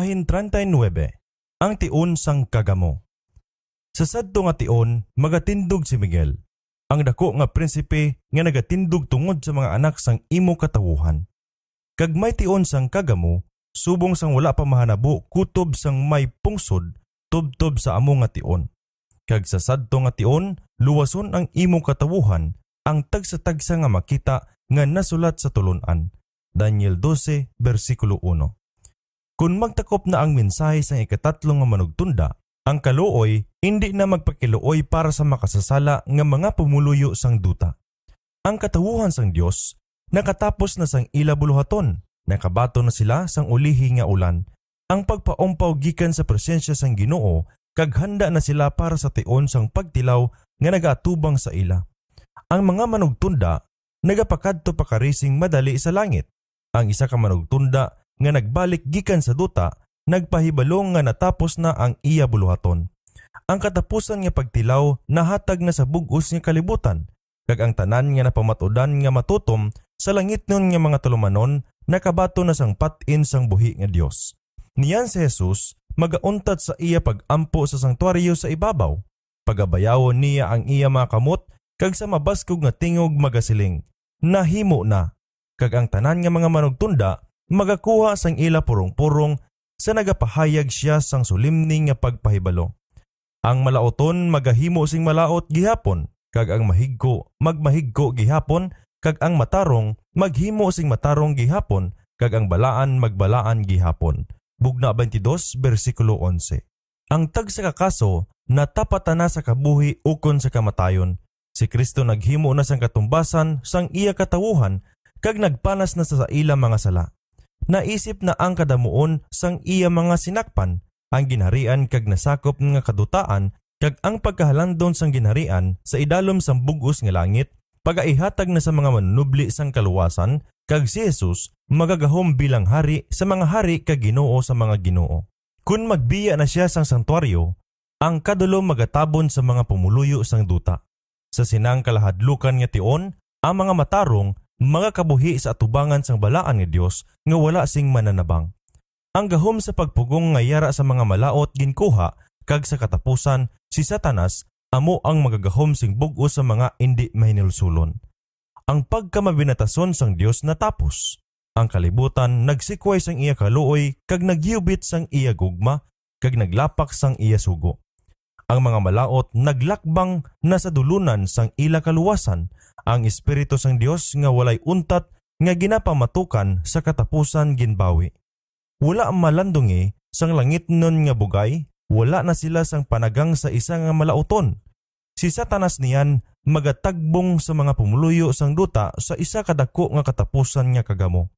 Imahin 39, ang tion sang kagamo. Sa sadto nga tiun, magatindog si Miguel, ang dako nga prinsipe nga nagatindog tungod sa mga anak sang imo katawuhan. Kag may tion sang kagamo, subong sang wala pa mahanabo kutob sang may pungsod tubtob sa amo nga tiun. Kag sa sadto nga tiun, luwason ang imo katawuhan ang tagsa-tagsa nga makita nga nasulat sa tulunan. Daniel 12, versikulo 1. Kung magtakop na ang mensahe sa ikatatlong nga manugtunda, ang kaluoy hindi na magpakiluoy para sa makasasala nga mga pumuluyo sang duta. Ang katawuhan sang Dios nakatapos na sang ilabuluhaton, nakabato na sila sang ulihi nga ulan. Ang pagpaumpaw gikan sa presensya sang Ginoo kaghanda na sila para sa tion sang pagtilaw nga nagatubang sa ila. Ang mga manugtunda nagapakadto pakarising madali sa langit. Ang isa ka manugtunda nga nagbalik gikan sa duta, nagpahibalong nga natapos na ang iya buluhaton. Ang katapusan nga pagtilaw nahatag na sa bugos nga kalibutan, kag ang tanan nga napamatudan nga matutom sa langit nun nga mga tulumanon nakabato na sang patin sang buhi nga Dios. Niyan si Jesus magauntad sa iya pagampo sa sangtuaryo sa ibabaw. Pagabayaw niya ang iya mga kamot kag sa mabaskog nga tingog magasiling. Nahimo na kag ang tanan nga mga manugtunda Magakuha sang ila purong-purong sa nagapahayag siya sang sulimning nga pagpahibalo. Ang malaoton magahimo sing malaot gihapon kag ang mahigko magmahigko gihapon kag ang matarong maghimo sing matarong gihapon kag ang balaan magbalaan gihapon. Bugna 22 bersikulo 11. Ang tag sa kakaso natapatan na sa kabuhi ukon sa kamatayon. Si Kristo naghimo na sang katumbasan sang iya katawuhan kag nagpanas na sa ila mga sala naisip na ang kadamuon sang iya mga sinakpan ang ginharian kag nasakop nga kadutaan kag ang pagkahalandon sang ginharian sa idalom sang bugos nga langit pagaihatag na sa mga manunubli sang kaluwasan kag si Jesus magagahom bilang hari sa mga hari kag Ginoo sa mga Ginoo. Kun magbiya na siya sang santuaryo, ang kadulo magatabon sa mga pumuluyo sang duta. Sa sinang kalahadlukan nga tion, ang mga matarong mga kabuhi sa atubangan sang balaan ni Dios nga wala sing mananabang. Ang gahom sa pagpugong nga yara sa mga malaot ginkuha kag sa katapusan si Satanas amo ang magagahom sing bugo sa mga indi mahinilsulon. Ang pagkamabinatason sang Dios natapos. Ang kalibutan nagsikway sang iya kaluoy kag nagyubit sang iya gugma kag naglapak sang iya sugo. Ang mga malaot naglakbang na sa dulunan sang ila kaluwasan ang Espiritu sang Dios nga walay untat nga ginapamatukan sa katapusan ginbawi. Wala malandungi sang langit nun nga bugay, wala na sila sang panagang sa isa nga malauton. Si Satanas niyan magatagbong sa mga pumuluyo sang duta sa isa kadako nga katapusan nga kagamo.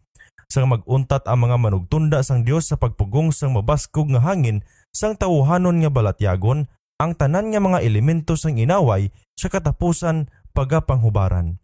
Sang maguntat ang mga manugtunda sang Dios sa pagpugong sang mabaskog nga hangin sang tawuhanon nga balatyagon ang tanan nga mga elemento sang inaway sa katapusan pagapanghubaran.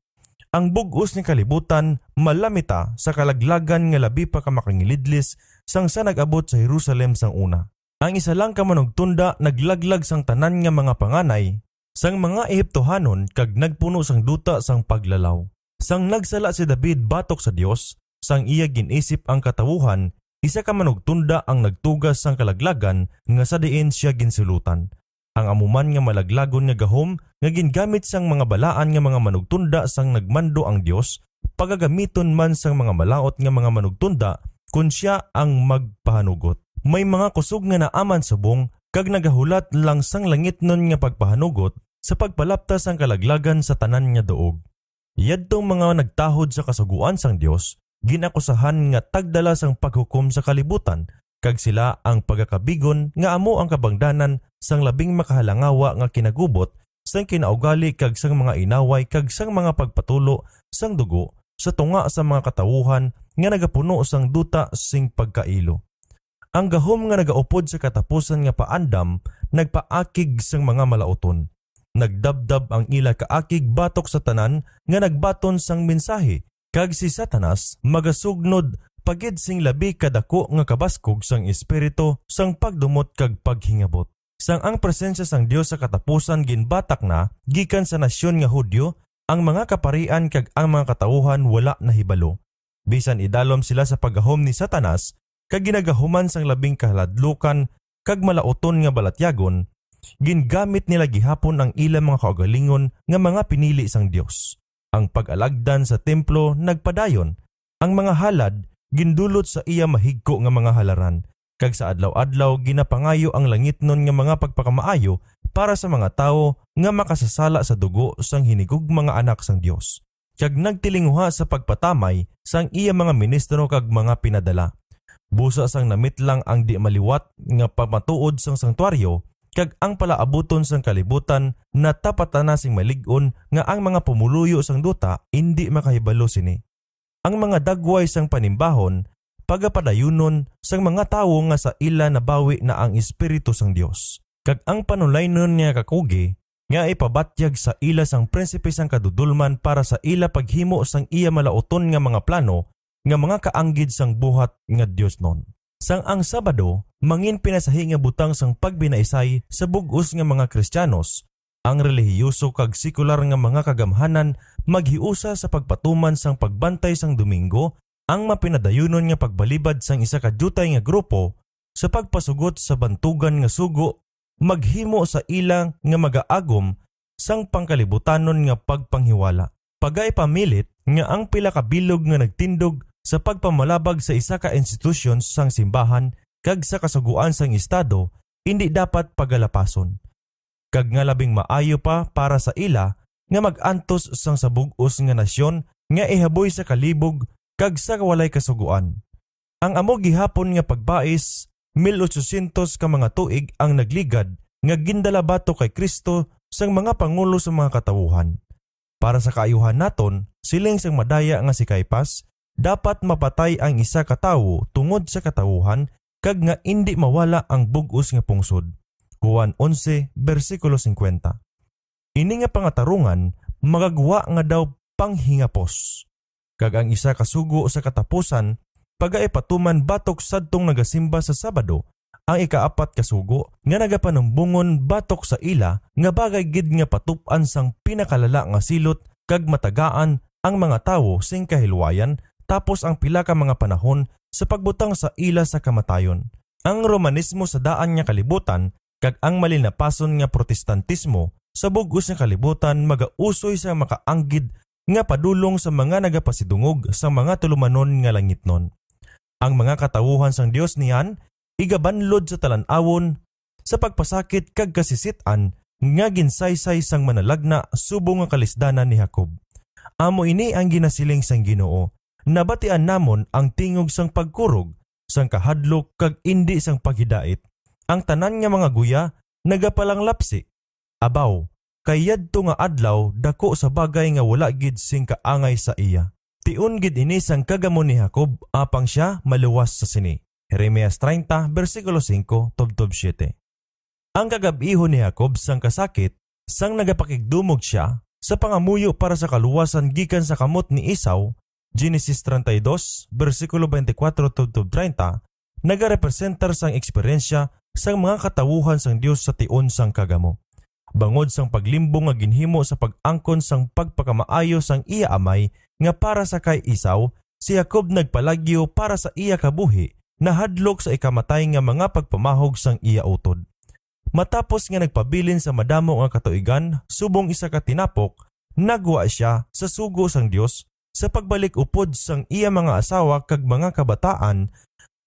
Ang bugos ni kalibutan malamita sa kalaglagan nga labi pa ka makangilidlis sang sa nagabot sa Jerusalem sang una. Ang isa lang ka manugtunda naglaglag sang tanan nga mga panganay sang mga Ehiptohanon kag nagpuno sang duta sang paglalaw. Sang nagsala si David batok sa Dios sang iya ginisip ang katawuhan isa ka manugtunda ang nagtugas sang kalaglagan nga sa diin siya ginsulutan ang amuman nga malaglagon nga gahom nga gingamit sang mga balaan nga mga manugtunda sang nagmando ang Dios pagagamiton man sang mga malaot nga mga manugtunda kun siya ang magpahanugot. May mga kusog nga naaman subong kag nagahulat lang sang langit nun nga pagpahanugot sa pagpalaptas ang kalaglagan sa tanan nga doog. Yadtong mga nagtahod sa kasuguan sang Dios, ginakusahan nga tagdala sang paghukom sa kalibutan kag sila ang pagakabigon nga amo ang kabangdanan sang labing makahalangawa nga kinagubot sang kinaugali kag sang mga inaway kag sang mga pagpatulo sang dugo sa tunga sa mga katawuhan nga nagapuno sang duta sing pagkailo. Ang gahom nga nagaupod sa katapusan nga paandam nagpaakig sang mga malauton. Nagdabdab ang ila kaakig batok sa tanan nga nagbaton sang mensahe kag si Satanas magasugnod pagid sing labi kadako nga kabaskog sang espiritu sang pagdumot kag paghingabot. Sang ang presensya sang Dios sa katapusan ginbatak na gikan sa nasyon nga Hudyo ang mga kaparian kag ang mga katauhan wala na hibalo. Bisan idalom sila sa pagahom ni Satanas kag ginagahuman sang labing kaladlukan kag malauton nga balatyagon gingamit nila gihapon ang ilang mga kaugalingon nga mga pinili sang Dios. Ang pag-alagdan sa templo nagpadayon, ang mga halad gindulot sa iya mahigko nga mga halaran kag sa adlaw-adlaw ginapangayo ang langitnon nga mga pagpakamaayo para sa mga tao nga makasasala sa dugo sang hinigug mga anak sang Dios. Kag nagtilinguha sa pagpatamay sang iya mga ministro kag mga pinadala. Busa sang namitlang ang di maliwat nga pamatuod sang sangtuaryo kag ang palaabuton sang kalibutan na tapatana na sing maligon nga ang mga pumuluyo sang duta indi makahibalo sini ang mga dagway sang panimbahon pagapadayunon sang mga tawo nga sa ila nabawi na ang espiritu sang Dios kag ang panulaynon niya kakugi nga ipabatyag sa ila sang prinsipe sang kadudulman para sa ila paghimo sang iya malauton nga mga plano nga mga kaanggid sang buhat nga Dios non. Sang ang Sabado, mangin pinasahi nga butang sang pagbinaisay sa bugos nga mga Kristiyanos, ang relihiyoso kag sekular nga mga kagamhanan maghiusa sa pagpatuman sang pagbantay sang Domingo ang mapinadayunon nga pagbalibad sang isa ka dutay nga grupo sa pagpasugot sa bantugan nga sugo maghimo sa ilang nga magaagom sang pangkalibutanon nga pagpanghiwala. Pagay pamilit nga ang pila ka bilog nga nagtindog sa pagpamalabag sa isa ka institusyon sang simbahan kag sa kasuguan sang estado hindi dapat pagalapason. Kag nga labing maayo pa para sa ila nga magantos sang sabugos nga nasyon nga ihaboy sa kalibog kag sa walay kasuguan. Ang amo gihapon nga pagbais 1800 ka mga tuig ang nagligad nga gindalabato kay Kristo sang mga pangulo sa mga katawuhan. Para sa kaayuhan naton, siling sang madaya nga si Kaipas, dapat mapatay ang isa ka tawo tungod sa katawuhan kag nga indi mawala ang bugus nga pungsod. Juan 11 versikulo 50. Ini nga pangatarungan, magagwa nga daw panghingapos. Kag ang isa kasugo sa katapusan, pagaipatuman batok sa sadtong nagasimba sa Sabado, ang ikaapat kasugo nga nagapanumbungon batok sa ila nga bagay gid nga patupan sang pinakalala nga silot kag matagaan ang mga tawo sing kahilwayan tapos ang pila ka mga panahon sa pagbutang sa ila sa kamatayon. Ang Romanismo sa daan nga kalibutan kag ang malinapason nga Protestantismo sa bugos ng kalibutan magausoy sa makaanggid nga padulong sa mga nagapasidungog sa mga tulumanon nga langitnon. Ang mga katawuhan sang Dios niyan igabanlod sa talanawon sa pagpasakit kag kasisitan nga ginsaysay sang manalagna subong nga kalisdanan ni Jacob. Amo ini ang ginasiling sang Ginoo. Nabatian namon ang tingog sang pagkurog sang kahadlok kag indi sang paghidait. Ang tanan nga mga guya nagapalang lapsi Abaw, kayad to nga adlaw dako sa bagay nga wala gid sing kaangay sa iya. Tiun gid ini sang kagamon ni Jacob apang siya maluwas sa sini. Jeremias 30 bersikulo 5 tubtob 7. Ang kagabiho ni Jacob sang kasakit sang nagapakigdumog siya sa pangamuyo para sa kaluwasan gikan sa kamot ni Isaw Genesis 32 bersikulo 24 tubtob 30 nagarepresentar sang eksperyensya sang mga katawuhan sang Dios sa tiun sang kagamo bangod sang paglimbong nga ginhimo sa pag-angkon sang pagpakamaayo sang iya amay nga para sa kay Isaw, si Jacob nagpalagyo para sa iya kabuhi na hadlok sa ikamatay nga mga pagpamahog sang iya utod. Matapos nga nagpabilin sa madamo nga katuigan, subong isa ka tinapok, nagwa siya sa sugo sang Dios sa pagbalik upod sang iya mga asawa kag mga kabataan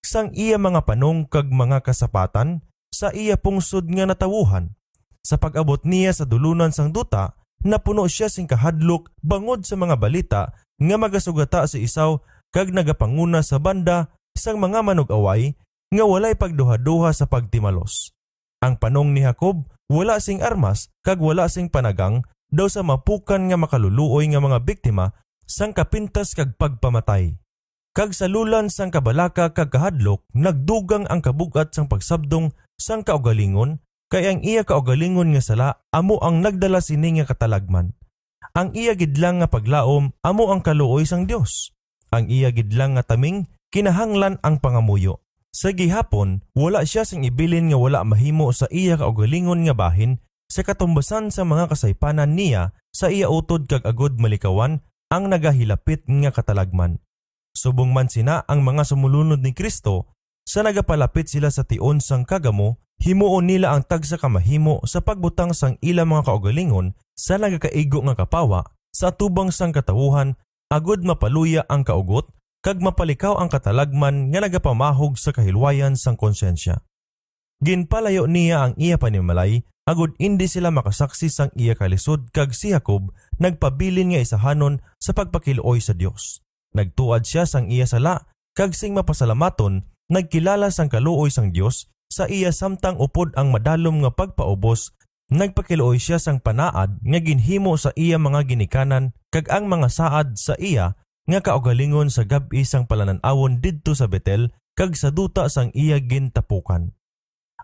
sang iya mga panong kag mga kasapatan sa iya pungsod nga natawuhan sa pag-abot niya sa dulunan sang duta, napuno siya sing kahadlok bangod sa mga balita nga magasugata sa si isaw kag nagapanguna sa banda sang mga manugaway nga walay pagduha-duha sa pagtimalos. Ang panong ni Jacob wala sing armas kag wala sing panagang daw sa mapukan nga makaluluoy nga mga biktima sang kapintas kag pagpamatay. Kag salulan sang kabalaka kag kahadlok nagdugang ang kabugat sang pagsabdong sang kaugalingon Kay ang iya kaugalingon nga sala, amo ang nagdala sini nga katalagman. Ang iya gidlang nga paglaom, amo ang kaluoy sang Dios. Ang iya gidlang nga taming, kinahanglan ang pangamuyo. Sa gihapon, wala siya sing ibilin nga wala mahimo sa iya kaugalingon nga bahin sa katumbasan sa mga kasaypanan niya sa iya utod kag agod malikawan ang nagahilapit nga katalagman. Subong man sina ang mga sumulunod ni Kristo sa nagapalapit sila sa tion sang kagamo himuon nila ang tag sa kamahimo sa pagbutang sang ila mga kaugalingon sa nagakaigo nga kapawa sa tubang sang katawuhan agod mapaluya ang kaugot kag mapalikaw ang katalagman nga nagapamahog sa kahilwayan sang konsensya. Ginpalayo niya ang iya panimalay agod indi sila makasaksi sang iya kalisod kag si Jacob nagpabilin nga isahanon sa pagpakiluoy sa Dios. Nagtuad siya sang iya sala kag sing mapasalamaton nagkilala sang kaluoy sang Dios sa iya samtang upod ang madalom nga pagpaubos, nagpakiluoy siya sang panaad nga ginhimo sa iya mga ginikanan kag ang mga saad sa iya nga kaugalingon sa gabi sang palananawon didto sa Betel kag sa duta sang iya gintapukan.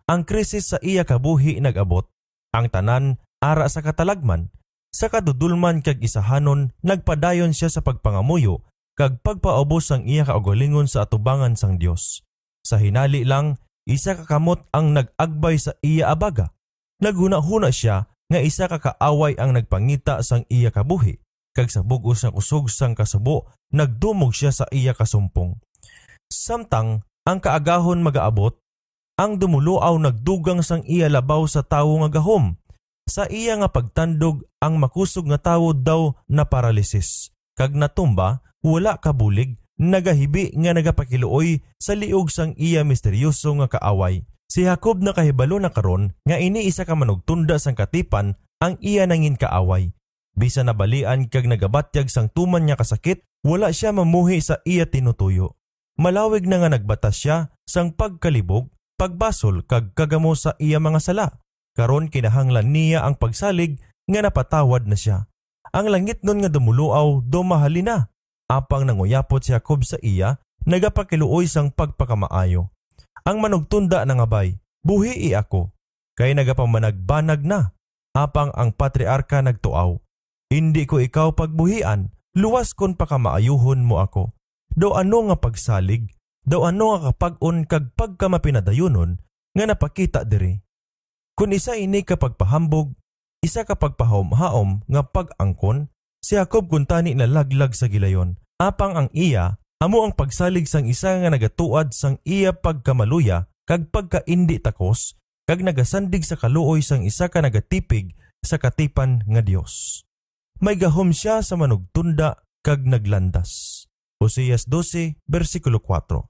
Ang krisis sa iya kabuhi nagabot. Ang tanan ara sa katalagman. Sa kadudulman kag isahanon nagpadayon siya sa pagpangamuyo kag pagpaubos sang iya kaugalingon sa atubangan sang Dios. Sa hinali lang isa ka kamot ang nagagbay sa iya abaga. Naghuna-huna siya nga isa ka kaaway ang nagpangita sang iya kabuhi. Kag sa bugos nga kusog sang kasubo, nagdumog siya sa iya kasumpong. Samtang ang kaagahon magaabot, ang dumuloaw nagdugang sang iya labaw sa tawo nga gahom. Sa iya nga pagtandog ang makusog nga tawo daw na paralisis. Kag natumba, wala kabulig nagahibi nga nagapakiluoy sa liog sang iya misteryoso nga kaaway. Si Jacob nakahibalo na karon nga ini isa ka manugtunda sang katipan ang iya nangin kaaway. Bisa nabalian kag nagabatyag sang tuman niya kasakit, wala siya mamuhi sa iya tinutuyo. Malawig na nga nagbatas siya sang pagkalibog, pagbasol kag kagamo sa iya mga sala. Karon kinahanglan niya ang pagsalig nga napatawad na siya. Ang langit nun nga dumuluaw, dumahali na. Apang nanguyapot si Jacob sa iya, nagapakiluoy sang pagpakamaayo. Ang manugtunda ng abay, buhi i ako, kay nagapamanagbanag na, apang ang patriarka nagtuaw. Hindi ko ikaw pagbuhian, luwas kon pakamaayuhon mo ako. Daw ano nga pagsalig, daw ano nga kapag-on kag pagkamapinadayunon, nga napakita diri. Kung isa ini kapag pahambog, isa kapag pahom-haom nga pag-angkon, Si Jacob kuntani na laglag sa gilayon. Apang ang iya, amo ang pagsalig sang isa nga nagatuad sang iya pagkamaluya, kag pagkaindi takos, kag nagasandig sa kaluoy sang isa ka nagatipig sa katipan nga Dios. May gahom siya sa manugtunda kag naglandas. Hoseas 12, versikulo 4.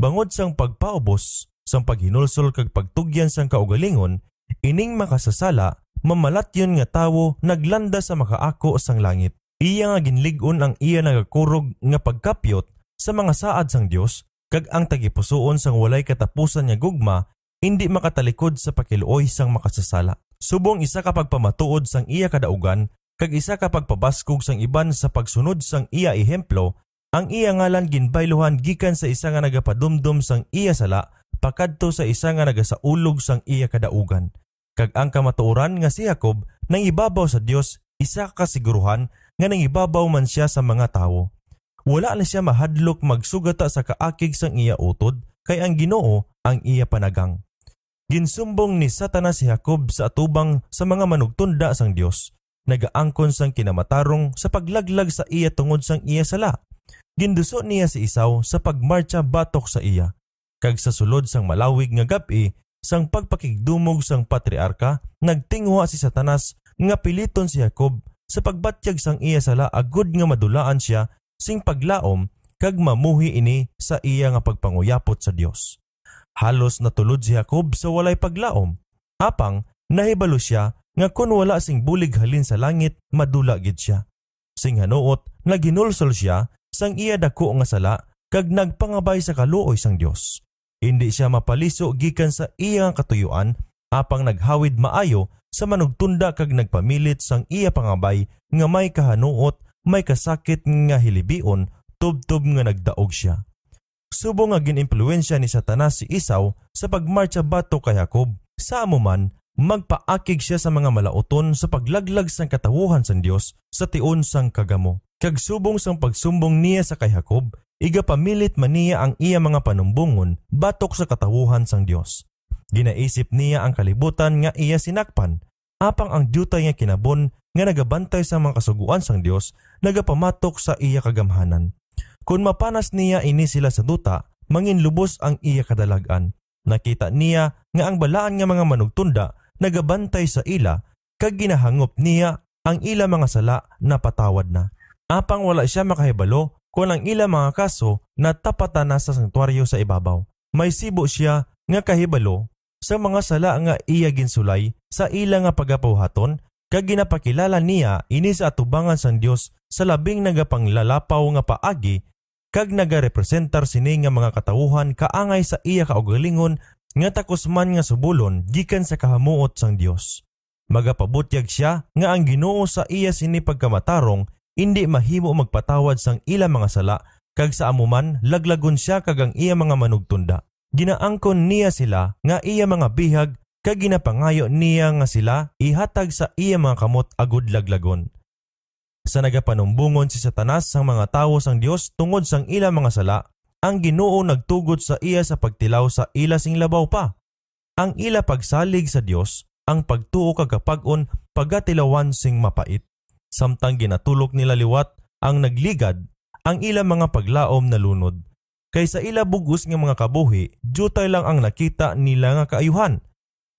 Bangod sang pagpaubos, sang paghinulsol kag pagtugyan sang kaugalingon, ining makasasala mamalat yun nga tawo naglanda sa makaako sang langit. Iya nga ginligon ang iya nagakurog nga pagkapyot sa mga saad sang Dios kag ang tagipusoon sang walay katapusan nga gugma hindi makatalikod sa pakiluoy sang makasasala. Subong isa ka pagpamatuod sang iya kadaugan kag isa ka pagpabaskog sang iban sa pagsunod sang iya ehemplo ang iya ngalan ginbaylohan gikan sa isa nga nagapadumdum sang iya sala pakadto sa isa nga nagasaulog sang iya kadaugan. Kag ang kamatuoran nga si Jacob nang ibabaw sa Dios isa ka kasiguruhan nga nang ibabaw man siya sa mga tawo. Wala na siya mahadlok magsugata sa kaakig sang iya utod kay ang Ginoo ang iya panagang. Ginsumbong ni Satanas si Jacob sa atubang sa mga manugtunda sang Dios nagaangkon sang kinamatarong sa paglaglag sa iya tungod sang iya sala. Ginduso niya si Isaw sa pagmarcha batok sa iya kag sa sulod sang malawig nga gabi sang pagpakigdumog sang patriarka, nagtingwa si Satanas nga piliton si Jacob sa pagbatyag sang iya sala agud nga madulaan siya sing paglaom kag mamuhi ini sa iya nga pagpanguyapot sa Dios. Halos natulod si Jacob sa walay paglaom, apang nahibalo siya nga kun wala sing bulig halin sa langit madula gid siya. Sing hanuot naginulsol siya sang iya dako nga sala kag nagpangabay sa kaluoy sang Dios. Hindi siya mapaliso gikan sa iyang katuyuan apang naghawid maayo sa manugtunda kag nagpamilit sang iya pangabay nga may kahanuot may kasakit nga hilibion tubtob nga nagdaog siya. Subo nga ginimpluwensya ni Satanas si Isaw sa pagmarcha bato kay Jacob sa amuman magpaakig siya sa mga malauton sa paglaglag sang katawuhan sang Dios sa tiun sang kagamo. Kag subong sang pagsumbong niya sa kay Jacob Iga pamilit man niya ang iya mga panumbungon batok sa katawuhan sang Dios. Ginaisip niya ang kalibutan nga iya sinakpan, apang ang diyutay nga kinabon nga nagabantay sa mga kasuguan sang Dios nagapamatok sa iya kagamhanan. Kung mapanas niya ini sila sa duta, mangin lubos ang iya kadalagan. Nakita niya nga ang balaan nga mga manugtunda nagabantay sa ila kag ginahangop niya ang ila mga sala na patawad na. Apang wala siya makahibalo kon ang ila mga kaso na tapatan na sa sangtuaryo sa ibabaw. May sibo siya nga kahibalo sa mga sala nga iya ginsulay sa ila nga pagapawhaton kag ginapakilala niya ini sa atubangan sang Dios sa labing nagapanglalapaw nga paagi kag nagarepresentar sini nga mga katawuhan kaangay sa iya kaugalingon nga takusman nga subulon gikan sa kahamuot sang Dios. Magapabutyag siya nga ang Ginoo sa iya sini pagkamatarong Indi mahimo magpatawad sang ila mga sala kag sa amuman laglagon siya kag ang iya mga manugtunda. Ginaangkon niya sila nga iya mga bihag kag ginapangayo niya nga sila ihatag sa iya mga kamot agud laglagon. Sa nagapanumbungon si Satanas sang mga tawo sang Dios tungod sang ila mga sala, ang Ginoo nagtugot sa iya sa pagtilaw sa ila sing labaw pa. Ang ila pagsalig sa Dios, ang pagtuo kag kapag-on pagatilawan sing mapait samtang ginatulok nila liwat ang nagligad ang ilang mga paglaom na lunod. Kaysa ila bugos ng mga kabuhi, jutay lang ang nakita nila nga kaayuhan.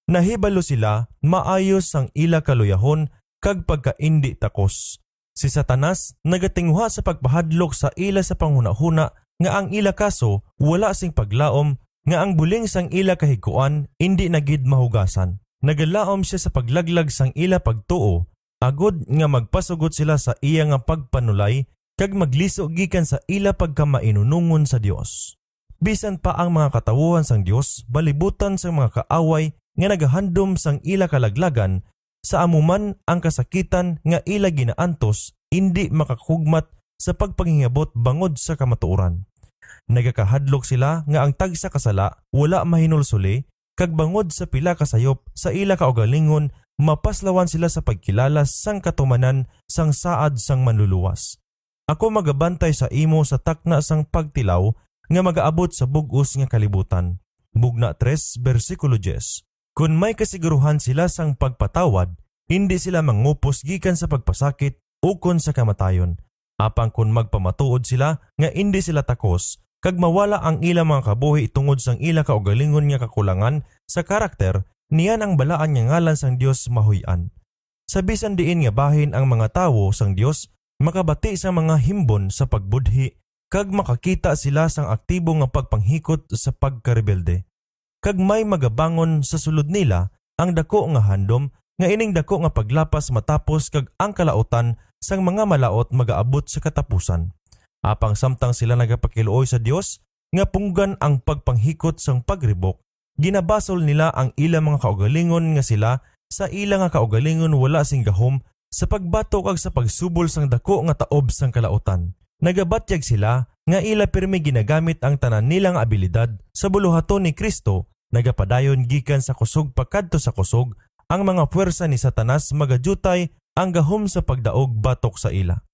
Nahibalo sila maayos ang ila kaluyahon kag pagkaindi takos. Si Satanas nagatinguha sa pagpahadlok sa ila sa panghunahuna nga ang ila kaso wala sing paglaom nga ang buling sang ila kahiguan indi nagid mahugasan. Nagalaom siya sa paglaglag sang ila pagtuo Agod nga magpasugot sila sa iya nga pagpanulay kag magliso gikan sa ila pagkamainunungon sa Dios. Bisan pa ang mga katawuhan sang Dios balibutan sa mga kaaway nga nagahandom sang ila kalaglagan sa amuman ang kasakitan nga ila ginaantos indi makakugmat sa pagpangingabot bangod sa kamatuoran. Nagakahadlok sila nga ang tagsa kasala wala mahinulsuli kag bangod sa pila kasayop sa ila kaugalingon mapaslawan sila sa pagkilala sang katumanan sang saad sang manluluwas. Ako magabantay sa imo sa takna sang pagtilaw nga magaabot sa bugos nga kalibutan. Bugna 3 versikulo 10. Kung may kasiguruhan sila sang pagpatawad, hindi sila mangupos gikan sa pagpasakit ukon sa kamatayon. Apang kung magpamatuod sila nga hindi sila takos, kag mawala ang ila mga kabuhi tungod sang ila kaugalingon nga kakulangan sa karakter Niyan ang balaan nga ngalan sang Dios mahuyan. Sa bisan diin nga bahin ang mga tawo sang Dios makabati sa mga himbon sa pagbudhi kag makakita sila sang aktibo nga pagpanghikot sa pagkarebelde. Kag may magabangon sa sulod nila ang dako nga handom nga ining dako nga paglapas matapos kag ang kalautan sang mga malaot magaabot sa katapusan. Apang samtang sila nagapakiluoy sa Dios nga punggan ang pagpanghikot sang pagribok ginabasol nila ang ilang mga kaugalingon nga sila sa ilang nga kaugalingon wala sing gahom sa pagbato kag sa pagsubol sang dako nga taob sang kalautan. Nagabatyag sila nga ila pirmi ginagamit ang tanan nilang abilidad sa buluhaton ni Kristo nagapadayon gikan sa kusog pagkadto sa kusog ang mga puwersa ni Satanas magajutay ang gahom sa pagdaog batok sa ila.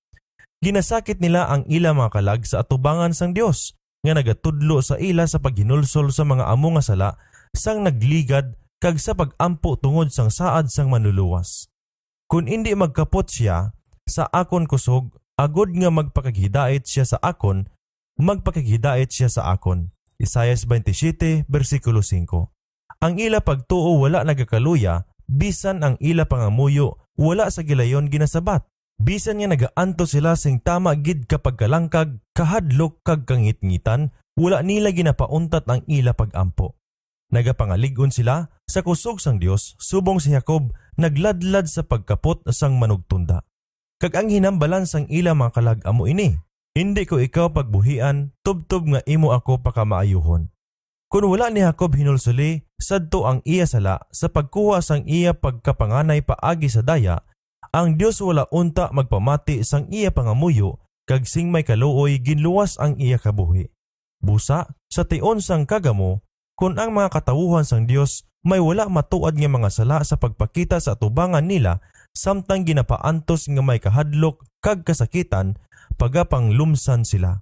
Ginasakit nila ang ila mga kalag sa atubangan sang Dios nga nagatudlo sa ila sa paghinulsol sa mga amo nga sala sang nagligad kag sa pagampo tungod sang saad sang manluluwas. Kung hindi magkapot siya sa akon kusog, agod nga magpakaghidait siya sa akon, magpakaghidait siya sa akon. Isayas 27, versikulo 5. Ang ila pagtuo wala nagakaluya, bisan ang ila pangamuyo, wala sa gilayon ginasabat. Bisan nga nagaanto sila sing tama gid kapag kalangkag, kahadlok kag kangitngitan, wala nila ginapauntat ang ila pagampo. Nagapangaligon sila sa kusog sang Dios subong si Jacob nagladlad sa pagkapot sang manugtunda. Kag ang hinambalan sang ila mga kalag amo ini. Hindi ko ikaw pagbuhian, tubtob nga imo ako pakamaayuhon. Kung wala ni Jacob hinulsuli, sadto ang iya sala sa pagkuha sang iya pagkapanganay paagi sa daya, ang Dios wala unta magpamati sang iya pangamuyo kag sing may kaluoy ginluwas ang iya kabuhi. Busa sa tion sang kagamo kung ang mga katawuhan sang Dios may wala matuad nga mga sala sa pagpakita sa tubangan nila samtang ginapaantos nga may kahadlok kag kasakitan pagapang lumsan sila.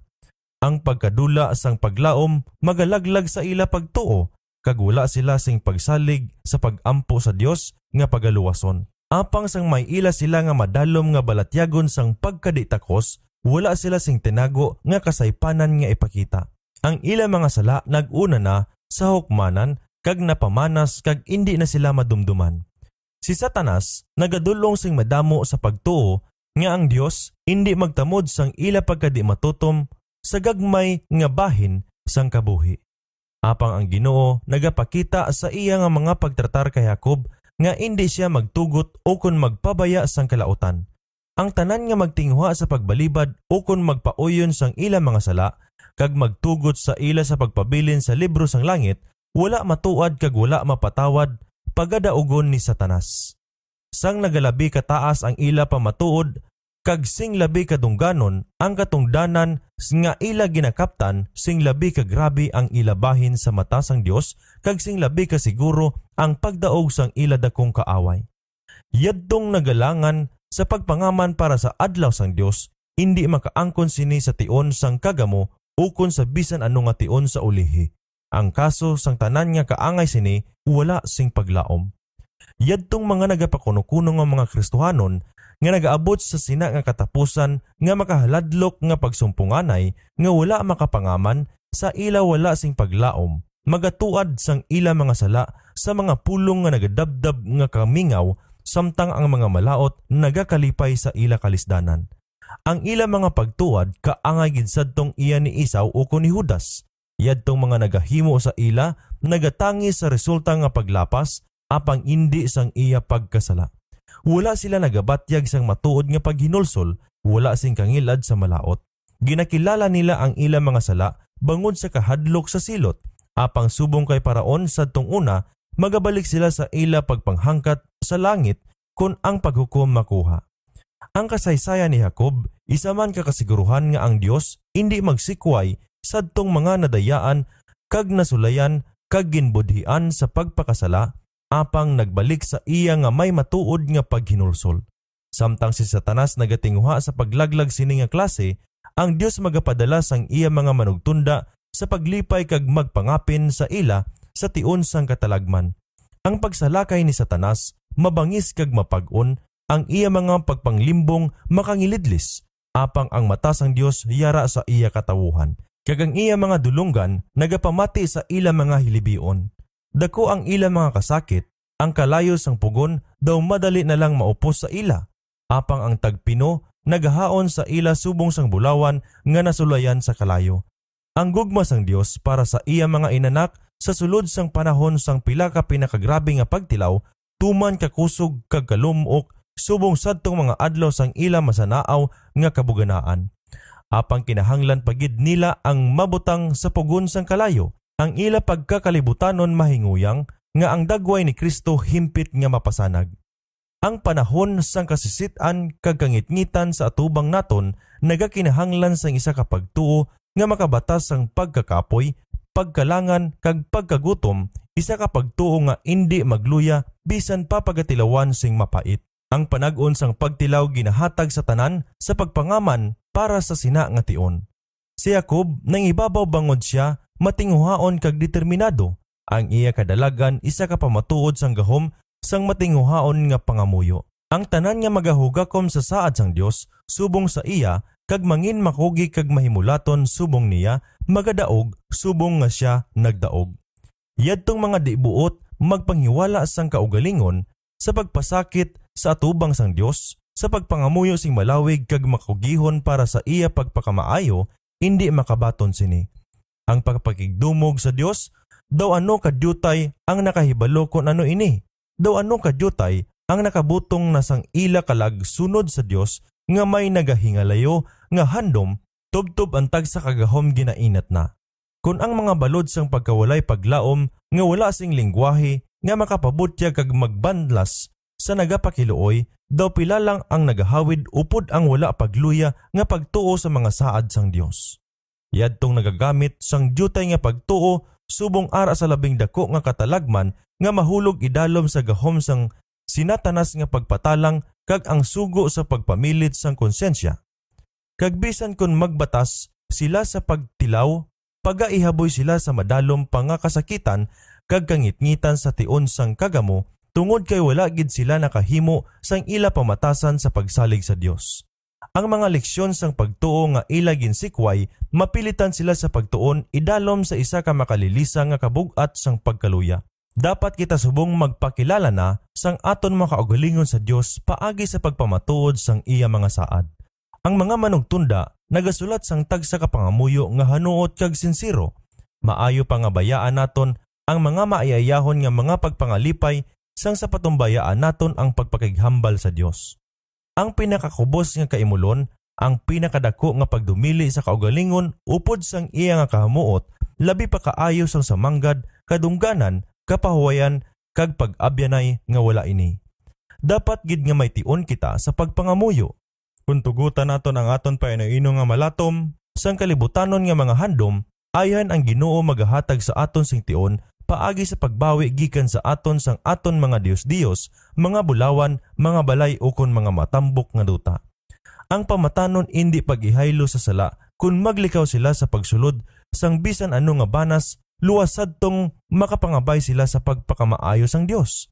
Ang pagkadula sang paglaom magalaglag sa ila pagtuo kag wala sila sing pagsalig sa pagampo sa Dios nga pagaluwason. Apang sang may ila sila nga madalom nga balatyagon sang pagkaditakos, wala sila sing tinago nga kasaypanan nga ipakita. Ang ila mga sala naguna na sa hukmanan kag napamanas kag indi na sila madumduman. Si Satanas nagadulong sing madamo sa pagtuo nga ang Dios indi magtamod sang ila pagkadi matutom sa gagmay nga bahin sang kabuhi. Apang ang Ginoo nagapakita sa iya nga mga pagtratar kay Jacob nga indi siya magtugot o kun magpabaya sang kalautan. Ang tanan nga magtinguha sa pagbalibad o kun magpauyon sang ila mga sala kag magtugot sa ila sa pagpabilin sa libro sang langit, wala matuad kag wala mapatawad pagadaugon ni Satanas. Sang nagalabi kataas ang ila pamatuod kag sing labi kadungganon ang katungdanan nga ila ginakaptan sing labi ka grabe ang ilabahin sa mata sang Dios kag sing labi ka siguro ang pagdaog sang ila dakong kaaway yadtong nagalangan sa pagpangaman para sa adlaw sang Dios hindi makaangkon sini sa tion sang kagamo hukon sa bisan ano nga tion sa ulihi. Ang kaso sang tanan nga kaangay sini wala sing paglaom. Yadtong mga nagapakuno-kuno nga mga Kristohanon nga nagaabot sa sina nga katapusan nga makahaladlok nga pagsumpunganay nga wala makapangaman sa ila wala sing paglaom magatuad sang ila mga sala sa mga pulong nga nagadabdab nga kamingaw samtang ang mga malaot nagakalipay sa ila kalisdanan ang ila mga pagtuwad kaangay ginsad tong iya ni Isaw o ni Judas. Yadtong mga nagahimo sa ila nagatangi sa resulta nga paglapas apang indi sang iya pagkasala. Wala sila nagabatyag sang matuod nga paghinulsol, wala sing kangilad sa malaot. Ginakilala nila ang ila mga sala bangod sa kahadlok sa silot apang subong kay paraon sa una magabalik sila sa ila pagpanghangkat sa langit kun ang paghukom makuha ang kasaysayan ni Jacob, isa man kakasiguruhan nga ang Dios hindi magsikway sadtong mga nadayaan kag nasulayan kag ginbudhian sa pagpakasala apang nagbalik sa iya nga may matuod nga paghinulsol. Samtang si Satanas nagatinguha sa paglaglag sini nga klase, ang Dios magapadala sang iya mga manugtunda sa paglipay kag magpangapin sa ila sa tiun sang katalagman. Ang pagsalakay ni Satanas mabangis kag mapag-on ang iya mga pagpanglimbong makangilidlis, apang ang mata sang Dios yara sa iya katawuhan. ang iya mga dulungan nagapamati sa ila mga hilibion. Dako ang ila mga kasakit, ang kalayo sang pugon daw madali na lang maupos sa ila. Apang ang tagpino nagahaon sa ila subong sang bulawan nga nasulayan sa kalayo. Ang gugma sang Dios para sa iya mga inanak sa sulod sang panahon sang pila ka pinakagrabe nga pagtilaw tuman kakusog kag kalumok subong sadtong mga adlaw sang ila masanaaw nga kabuganaan. Apang kinahanglan pagid nila ang mabutang sa pugon sang kalayo, ang ila pagkakalibutanon mahinguyang nga ang dagway ni Kristo himpit nga mapasanag. Ang panahon sang kasisitan kag kangitngitan sa atubang naton nagakinahanglan sang isa ka pagtuo nga makabatas sang pagkakapoy, pagkalangan kag pagkagutom isa ka pagtuo nga indi magluya bisan papagatilawan sing mapait. Ang panag-on sang pagtilaw ginahatag sa tanan sa pagpangaman para sa sina nga tion. Si Jacob nang ibabaw bangod siya matinguhaon kag determinado ang iya kadalagan isa ka pamatuod sang gahom sang matinguhaon nga pangamuyo. Ang tanan nga magahugakom sa saad sang Dios subong sa iya kag mangin makugi kag mahimulaton subong niya magadaog subong nga siya nagdaog. Yadtong mga dibuot magpanghiwala sang kaugalingon sa pagpasakit sa atubang sang Dios sa pagpangamuyo sing malawig kag makugihon para sa iya pagpakamaayo hindi makabaton sini. Ang pagpakigdumog sa Dios daw ano kadyutay ang nakahibalo kon ano ini. Daw ano kadyutay ang nakabutong nasang ila kalag sunod sa Dios nga may nagahingalayo nga handom tubtob antag sa kagahom ginainat na. Kun ang mga balod sang pagkawalay paglaom nga wala sing lingwahe nga makapabutya kag magbandlas sa nagapakiluoy, daw pila lang ang nagahawid upod ang wala pagluya nga pagtuo sa mga saad sang Dios. Yadtong nagagamit sang dutay nga pagtuo subong ara sa labing dako nga katalagman nga mahulog idalom sa gahom sang sinatanas nga pagpatalang kag ang sugo sa pagpamilit sang konsensya. Kag bisan kun magbatas sila sa pagtilaw, pagaihaboy sila sa madalom pangakasakitan kag kangitngitan sa tion sang kagamo Tungod kay wala gid sila nakahimo sang ila pamatasan sa pagsalig sa Dios. Ang mga leksyon sang pagtuo nga ila ginsikway mapilitan sila sa pagtuon idalom sa isa ka makalilisa nga kabugat sang pagkaluya. Dapat kita subong magpakilala na sang aton makaugalingon sa Dios paagi sa pagpamatuod sang iya mga saad. Ang mga manugtunda nagasulat sang tag sa kapangamuyo nga hanuot kag sinsiro. Maayo pa nga bayaan naton ang mga maayayahon nga mga pagpangalipay sang sa patumbayaan naton ang pagpakighambal sa Dios. Ang pinakakubos nga kaimulon ang pinakadako nga pagdumili sa kaugalingon upod sang iya nga kahamuot labi pa kaayo sang samanggad kadungganan kapahuwayan kag pag-abyanay nga wala ini. Dapat gid nga may tiun kita sa pagpangamuyo. Kung tugutan naton ang aton painaino nga malatom sang kalibutanon nga mga handom ayan ang Ginoo magahatag sa aton sing tiun paagi sa pagbawi gikan sa aton sang aton mga Dios-Dios, mga bulawan, mga balay ukon mga matambok nga duta. Ang pamatanon indi pagihaylo sa sala kun maglikaw sila sa pagsulod sang bisan ano nga banas luwasad tong makapangabay sila sa pagpakamaayo sang Dios.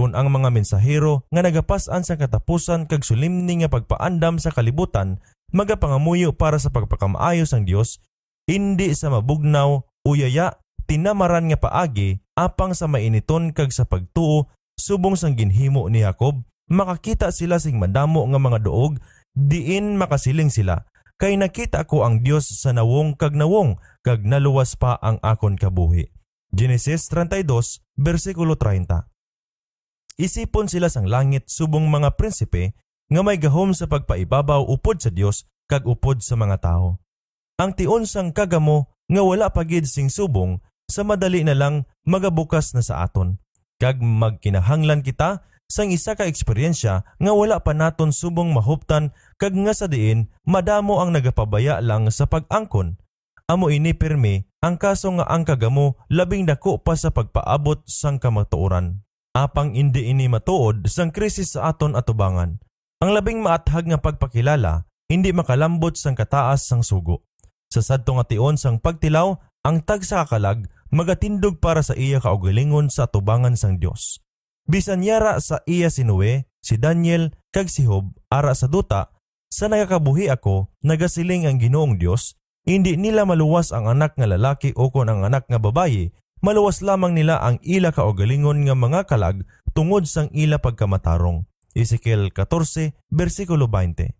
Kung ang mga mensahero nga nagapasan sa katapusan kag sulimni nga pagpaandam sa kalibutan, magapangamuyo para sa pagpakamaayo sang Dios, hindi sa mabugnaw, uyaya tinamaran nga paagi apang sa mainiton kag sa pagtuo subong sang ginhimo ni Jacob makakita sila sing madamo nga mga duog diin makasiling sila kay nakita ko ang Dios sa nawong kag nawong kag naluwas pa ang akon kabuhi. Genesis 32 bersikulo 30. Isipon sila sang langit subong mga prinsipe nga may gahom sa pagpaibabaw upod sa Dios kag upod sa mga tao. Ang tiun sang kagamo nga wala pagid sing subong sa madali na lang magabukas na sa aton. Kag magkinahanglan kita sang isa ka eksperyensya nga wala pa naton subong mahuptan kag nga sa diin madamo ang nagapabaya lang sa pag-angkon. Amo ini pirmi ang kaso nga ang kagamo labing dako pa sa pagpaabot sang kamatuoran. Apang hindi ini matuod sang krisis sa aton atubangan. Ang labing maathag nga pagpakilala hindi makalambot sang kataas sang sugo. Sa sadtong ation sang pagtilaw ang tag sa kakalag magatindog para sa iya kaugalingon sa tubangan sang Dios. Bisan yara sa iya si Noe, si Daniel, kag si Job ara sa duta sa nagakabuhi ako nagasiling ang Ginoong Dios hindi nila maluwas ang anak nga lalaki o kon ang anak nga babaye maluwas lamang nila ang ila kaugalingon nga mga kalag tungod sang ila pagkamatarong Ezekiel 14 bersikulo 20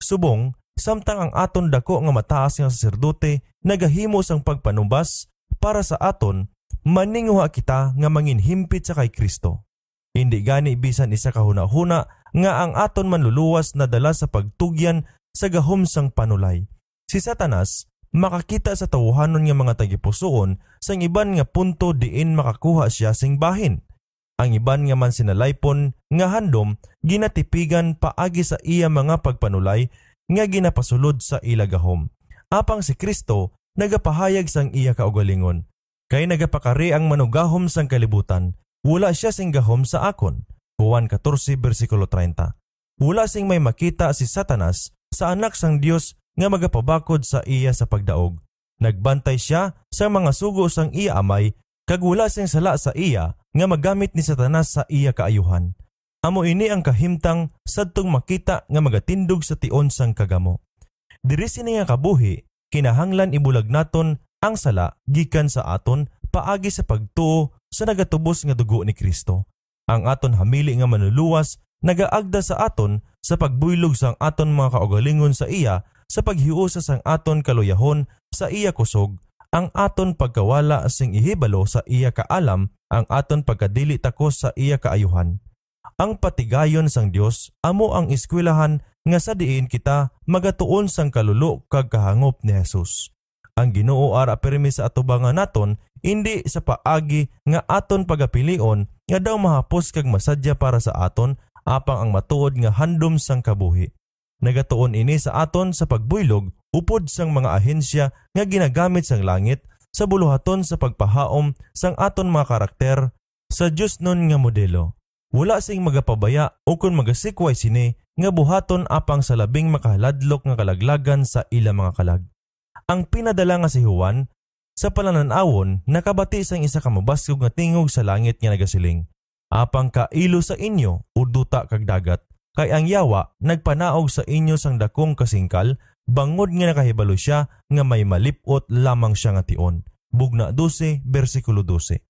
Subong samtang ang aton dako nga mataas nga saserdote nagahimo sang pagpanumbas para sa aton, maningwa kita nga mangin himpit sa kay Kristo. Hindi gani bisan isa kahuna-huna nga ang aton manluluwas na dala sa pagtugyan sa gahomsang panulay. Si Satanas makakita sa tawuhanon nga mga tagipusoon sa iban nga punto diin makakuha siya sing bahin. Ang iban nga man sinalaypon nga handom ginatipigan paagi sa iya mga pagpanulay nga ginapasulod sa ilagahom. Apang si Kristo nagapahayag sang iya kaugalingon, kay nagapakari ang manugahom sang kalibutan, wala siya sing gahom sa akon. Juan 14 bersikulo 30. Wala sing may makita si Satanas sa anak sang Dios nga magapabakod sa iya sa pagdaog. Nagbantay siya sa mga sugo sang iya amay kag wala sing sala sa iya nga magamit ni Satanas sa iya kaayuhan. Amo ini ang kahimtang sadtong makita nga magatindog sa tion sang kagamo. Diri sini nga kabuhi kinahanglan ibulag naton ang sala gikan sa aton paagi sa pagtuo sa nagatubos nga dugo ni Kristo. Ang aton hamili nga manuluwas nagaagda sa aton sa pagbuylog sang aton mga kaugalingon sa iya sa paghiusa sang aton kaluyahon sa iya kusog ang aton pagkawala sing ihibalo sa iya kaalam ang aton pagkadili takos sa iya kaayuhan. Ang patigayon sang Dios amo ang eskwelahan nga sa diin kita magatuon sang kalulu kag kahangop ni Jesus. Ang Ginoo ara pirmi sa atubangan naton indi sa paagi nga aton pagapilion nga daw mahapos kag masadya para sa aton apang ang matuod nga handom sang kabuhi. Nagatuon ini sa aton sa pagbuylog upod sang mga ahensya nga ginagamit sang langit sa buluhaton sa pagpahaom sang aton mga karakter sa Diyos nun nga modelo. Wala sing magapabaya o kung magasikway sini nga buhaton apang sa labing makahaladlok nga kalaglagan sa ila mga kalag. Ang pinadala nga si Juan sa palananawon nakabati sang isa ka mabaskog nga tingog sa langit nga nagasiling. Apang kailo sa inyo urduta kag dagat kay ang yawa nagpanaog sa inyo sang dakong kasingkal bangod nga nakahibalo siya nga may malipot lamang siya nga tion. Bugna 12, versikulo 12.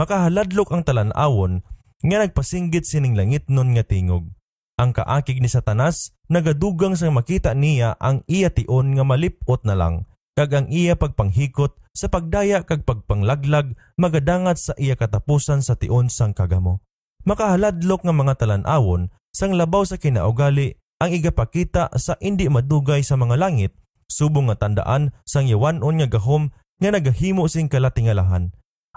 Makahaladlok ang talanawon nga nagpasinggit sining langit nun nga tingog ang kaakig ni Satanas nagadugang sa makita niya ang iya tion nga malipot na lang kag ang iya pagpanghikot sa pagdaya kag pagpanglaglag magadangat sa iya katapusan sa tion sang kagamo. Makahaladlok nga mga talanawon sang labaw sa kinaugali ang igapakita sa indi madugay sa mga langit subong nga tandaan sang yawanon nga gahom nga nagahimo sing kalatingalahan.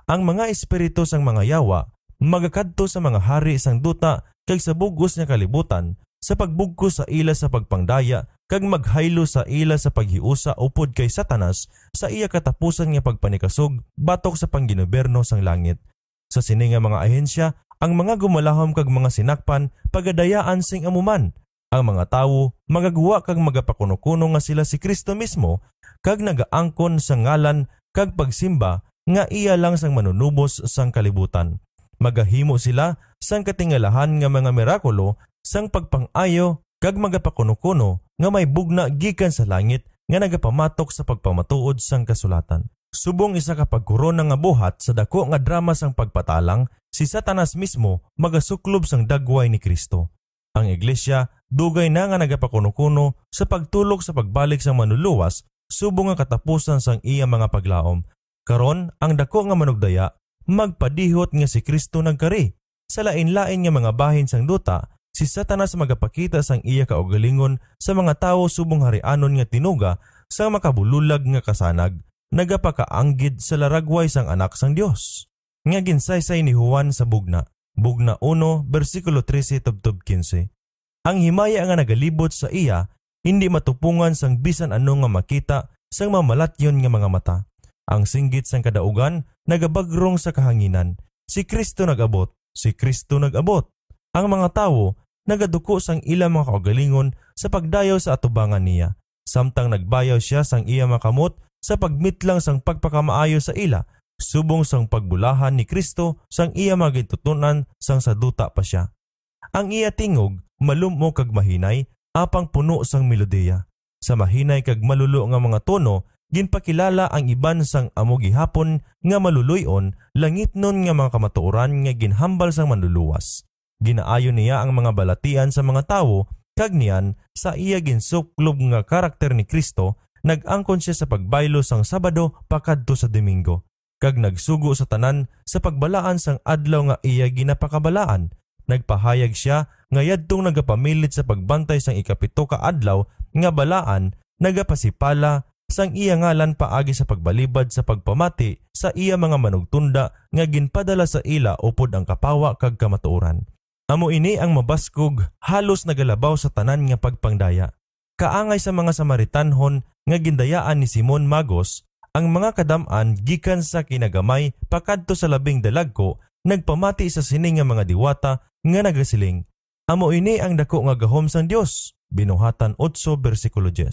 Ang mga espiritu sang mga yawa magakadto sa mga hari sang duta kaysa bugos niya kalibutan sa pagbugko sa ila sa pagpangdaya kag maghaylo sa ila sa paghiusa upod kay Satanas sa iya katapusan nga pagpanikasog batok sa pangginuberno sang langit. Sa sini nga mga ahensya, ang mga gumalahom kag mga sinakpan pagadayaan sing amuman. Ang mga tawo magagawa kag magapakuno nga sila si Kristo mismo kag nagaangkon sa ngalan kag pagsimba nga iya lang sang manunubos sang kalibutan. Magahimo sila sang katingalahan nga mga mirakulo sang pagpangayo kag magapakuno-kuno nga may bugna gikan sa langit nga nagapamatok sa pagpamatuod sang kasulatan. Subong isa ka pagkuron nga buhat sa dako nga drama sang pagpatalang, si Satanas mismo magasuklob sang dagway ni Kristo. Ang iglesia dugay na nga nagapakuno-kuno sa pagtulog sa pagbalik sang manuluwas subong nga katapusan sang iya mga paglaom. Karon ang dako nga manugdaya magpadihot nga si Kristo nagkari. Sa lain-lain nga mga bahin sang duta, si Satanas magapakita sang iya kaugalingon sa mga tao subong harianon nga tinuga sa makabululag nga kasanag, nagapakaanggid sa laragway sang anak sang Dios. Nga ginsaysay ni Juan sa bugna, bugna 1 bersikulo 13 tubtob 15. Ang himaya nga nagalibot sa iya hindi matupungan sang bisan ano nga makita sang mamalatyon nga mga mata ang singgit sang kadaugan nagabagrong sa kahanginan. Si Kristo nagabot, si Kristo nagabot. Ang mga tao nagaduko sang ilang mga kaugalingon sa pagdayaw sa atubangan niya. Samtang nagbayaw siya sang iya makamot sa pagmitlang sang pagpakamaayo sa ila, subong sang pagbulahan ni Kristo sang iya magitutunan sang saduta pa siya. Ang iya tingog malumo kag mahinay apang puno sang melodiya. Sa mahinay kag malulo nga mga tono ginpakilala ang iban sang amo gihapon nga maluluyon langit nun nga mga kamatuoran nga ginhambal sang manluluwas. Ginaayon niya ang mga balatian sa mga tawo kag niyan sa iya ginsuklob nga karakter ni Kristo nagangkon siya sa pagbaylo sang Sabado pakadto sa Domingo kag nagsugo sa tanan sa pagbalaan sang adlaw nga iya ginapakabalaan nagpahayag siya nga yadtong nagapamilit sa pagbantay sang ikapito ka adlaw nga balaan nagapasipala sang iya ngalan paagi sa pagbalibad sa pagpamati sa iya mga manugtunda nga ginpadala sa ila upod ang kapawa kag kamatuoran. Amo ini ang mabaskog halos nagalabaw sa tanan nga pagpangdaya. Kaangay sa mga Samaritanhon nga gindayaan ni Simon Magos ang mga kadam-an gikan sa kinagamay pakadto sa labing dalagko nagpamati sa sining nga mga diwata nga nagasiling. Amo ini ang dako nga gahom sang Dios. Binuhatan 8 bersikulo 10.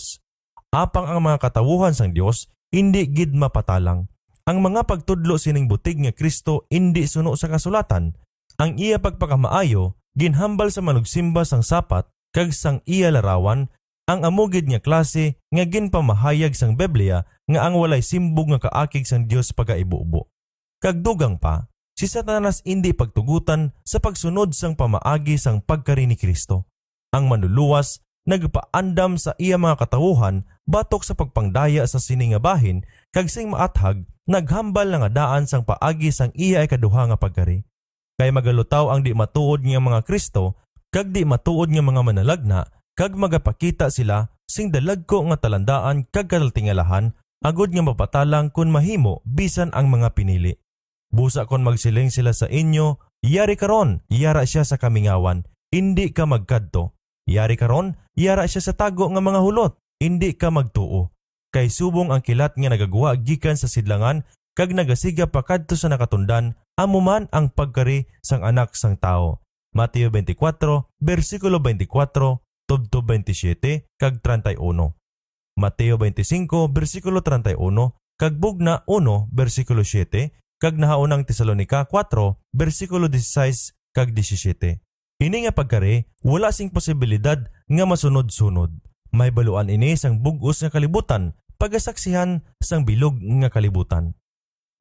Apang ang mga katawuhan sang Dios hindi gid mapatalang. Ang mga pagtudlo sining butig nga Kristo hindi suno sa kasulatan. Ang iya pagpakamaayo ginhambal sa manugsimba sang sapat kag sang iya larawan ang amugid nga klase nga ginpamahayag sang Biblia nga ang walay simbog nga kaakig sang Dios pagkaibubo. Kag dugang pa, si Satanas hindi pagtugutan sa pagsunod sang pamaagi sang pagkari ni Kristo. Ang manluluwas nagpaandam sa iya mga katawuhan batok sa pagpangdaya sa siningabahin kag sing maathag naghambal nga daan sang paagi sang iya ay kaduha nga pagkari. Kay magalutaw ang di matuod nga mga Kristo kag di matuod nga mga manalagna kag magapakita sila sing dalagko nga talandaan kag kalaltingalahan agod nga mapatalang kun mahimo bisan ang mga pinili. Busa kon magsiling sila sa inyo, yari karon, yara siya sa kamingawan, hindi ka magkadto Yari karon, yara siya sa tago nga mga hulot, hindi ka magtuo. Kay subong ang kilat nga nagagawa gikan sa sidlangan kag nagasiga pa kadto sa nakatundan amuman ang pagkari sang anak sang tao. Mateo 24, versikulo 24, tubtob 27 kag 31. Mateo 25 versikulo 31 kag bugna 1 versikulo 7 kag nahaunang Tesalonika 4 versikulo 16 kag 17. Hininga pagkare, wala sing posibilidad nga masunod-sunod. May baluan ini sang bugos nga kalibutan, pagasaksihan sang bilog nga kalibutan.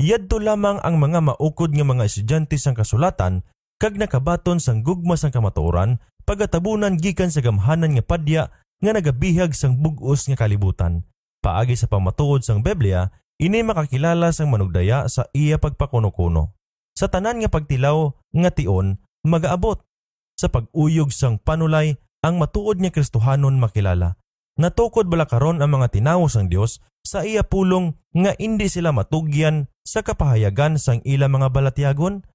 Yadto lamang ang mga maukod nga mga estudyante sang kasulatan kag nakabaton sang gugma sang kamatuoran pagatabunan gikan sa gamhanan nga padya nga nagabihag sang bugos nga kalibutan. Paagi sa pamatuod sang Biblia, ini makakilala sang manugdaya sa iya pagpakuno-kuno. Sa tanan nga pagtilaw nga tion, magaabot sa pag-uyog sang panulay ang matuod niya Kristohanon makilala. Natukod bala karon ang mga tinawo sang Dios sa iya pulong nga indi sila matugyan sa kapahayagan sang ila mga balatyagon.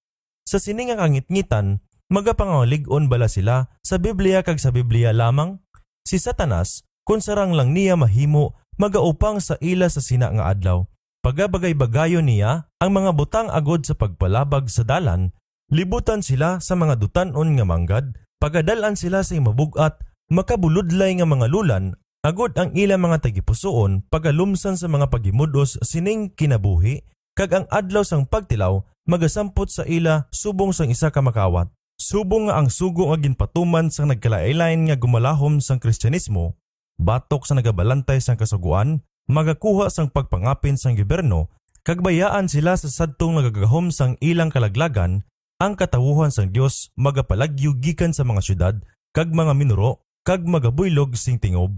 Sa sining nga kangitngitan, magapangalig-on bala sila sa Biblia kag sa Biblia lamang. Si Satanas, kung sarang lang niya mahimo, magaupang sa ila sa sina nga adlaw. pagabagay bagayo niya ang mga butang agod sa pagpalabag sa dalan Libutan sila sa mga dutanon nga manggad, pagadalan sila sa imabugat, makabuludlay nga mga lulan, agod ang ilang mga tagipusoon pagalumsan sa mga pagimudos sining kinabuhi, kag ang adlaw sang pagtilaw magasampot sa ila subong sang isa ka makawat. Subong nga ang sugo nga ginpatuman sang nagkalailain nga gumalahom sang Kristyanismo, batok sa nagabalantay sang kasuguan, magakuha sang pagpangapin sang gobyerno, kagbayaan sila sa sadtong nagagahom sang ilang kalaglagan ang katawuhan sang Dios magapalagyo gikan sa mga syudad kag mga minuro kag magabuylog sing tingob.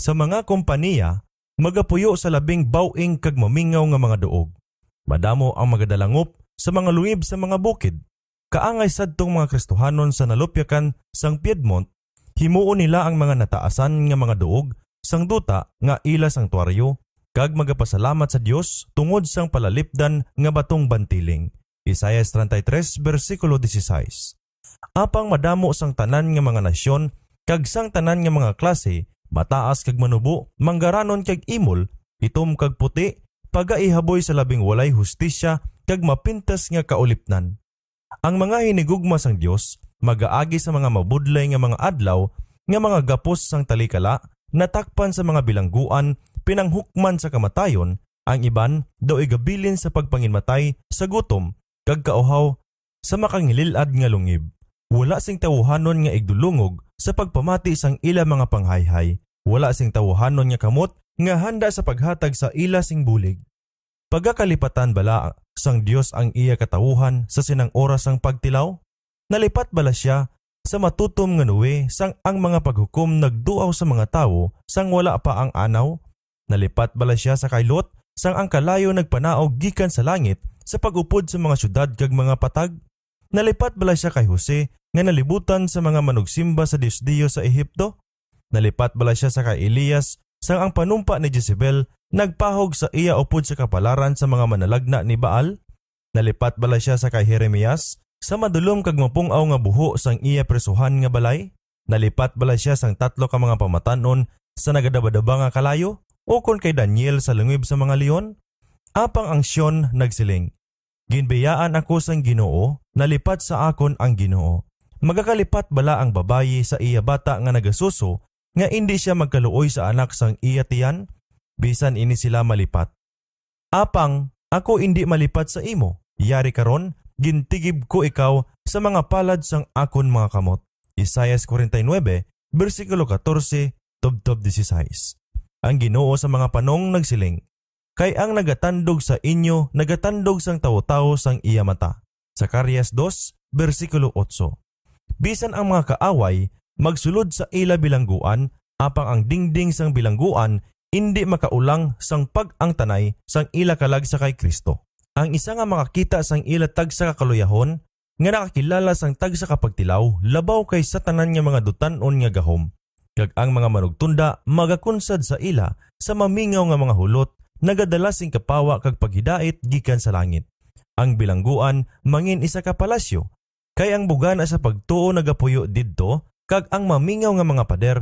Sa mga kompanya magapuyo sa labing bawing kag mamingaw nga mga duog. Madamo ang magadalangop sa mga luib sa mga bukid. Kaangay sadtong mga Kristohanon sa nalupyakan sang Piedmont, himuon nila ang mga nataasan nga mga duog sang duta nga ila sangtuaryo kag magapasalamat sa Dios tungod sang palalipdan nga batong bantiling Isayas 33 bersikulo 16. Apang madamo sang tanan nga mga nasyon kag sang tanan nga mga klase mataas kag manubo manggaranon kag imol itom kag puti pagaihaboy sa labing walay hustisya kag mapintas nga kaulipnan. Ang mga hinigugma sang Dios magaagi sa mga mabudlay nga mga adlaw nga mga gapos sang talikala natakpan sa mga bilangguan pinanghukman sa kamatayon ang iban daw igabilin sa pagpanginmatay sa gutom kag sa makangililad nga lungib. Wala sing tawuhanon nga igdulungog sa pagpamati sang ila mga panghayhay. Wala sing tawuhanon nga kamot nga handa sa paghatag sa ila sing bulig. Pagkakalipatan bala sang Dios ang iya katawuhan sa sinang oras ang pagtilaw? Nalipat bala siya sa matutom nga nuwe sang ang mga paghukom nagduaw sa mga tawo sang wala pa ang anaw? Nalipat bala siya sa kaylot sang ang kalayo nagpanaog gikan sa langit sa pagupod sa mga syudad kag mga patag. Nalipat bala siya kay Jose nga nalibutan sa mga manugsimba sa Dios sa Ehipto. Nalipat bala siya sa kay Elias sang ang panumpa ni Jezebel nagpahog sa iya upod sa kapalaran sa mga manalagna ni Baal. Nalipat bala siya sa kay Jeremias sa madulom kag mapungaw nga buho sang iya presuhan nga balay. Nalipat bala siya sang tatlo ka mga pamatanon sa nagadabadaba nga kalayo o kon kay Daniel sa lungib sa mga leon. Apang ang Sion nagsiling. Ginbiyaan ako sang Ginoo, nalipat sa akon ang Ginoo. Magakalipat bala ang babayi sa iya bata nga nagasuso nga indi siya magkaluoy sa anak sang iya tiyan bisan ini sila malipat. Apang ako indi malipat sa imo. Yari karon gintigib ko ikaw sa mga palad sang akon mga kamot. Isayas 49 bersikulo 14 tubtob 16. Ang Ginoo sa mga panong nagsiling kay ang nagatandog sa inyo, nagatandog sang tao tawo sang iya mata. Zacarias 2, versikulo 8. Bisan ang mga kaaway, magsulod sa ila bilangguan, apang ang dingding sang bilangguan, hindi makaulang sang pag-ang tanay sang ila kalag sa kay Kristo. Ang isa nga makakita sang ila tag sa kakaluyahon, nga nakakilala sang tag sa kapagtilaw, labaw kay sa tanan nga mga dutanon nga gahom. Kag ang mga manugtunda magakunsad sa ila sa mamingaw nga mga hulot nagadalas sing kapawa kag paghidait gikan sa langit. Ang bilangguan mangin isa ka palasyo kay ang bugana sa pagtuo nagapuyo didto kag ang mamingaw nga mga pader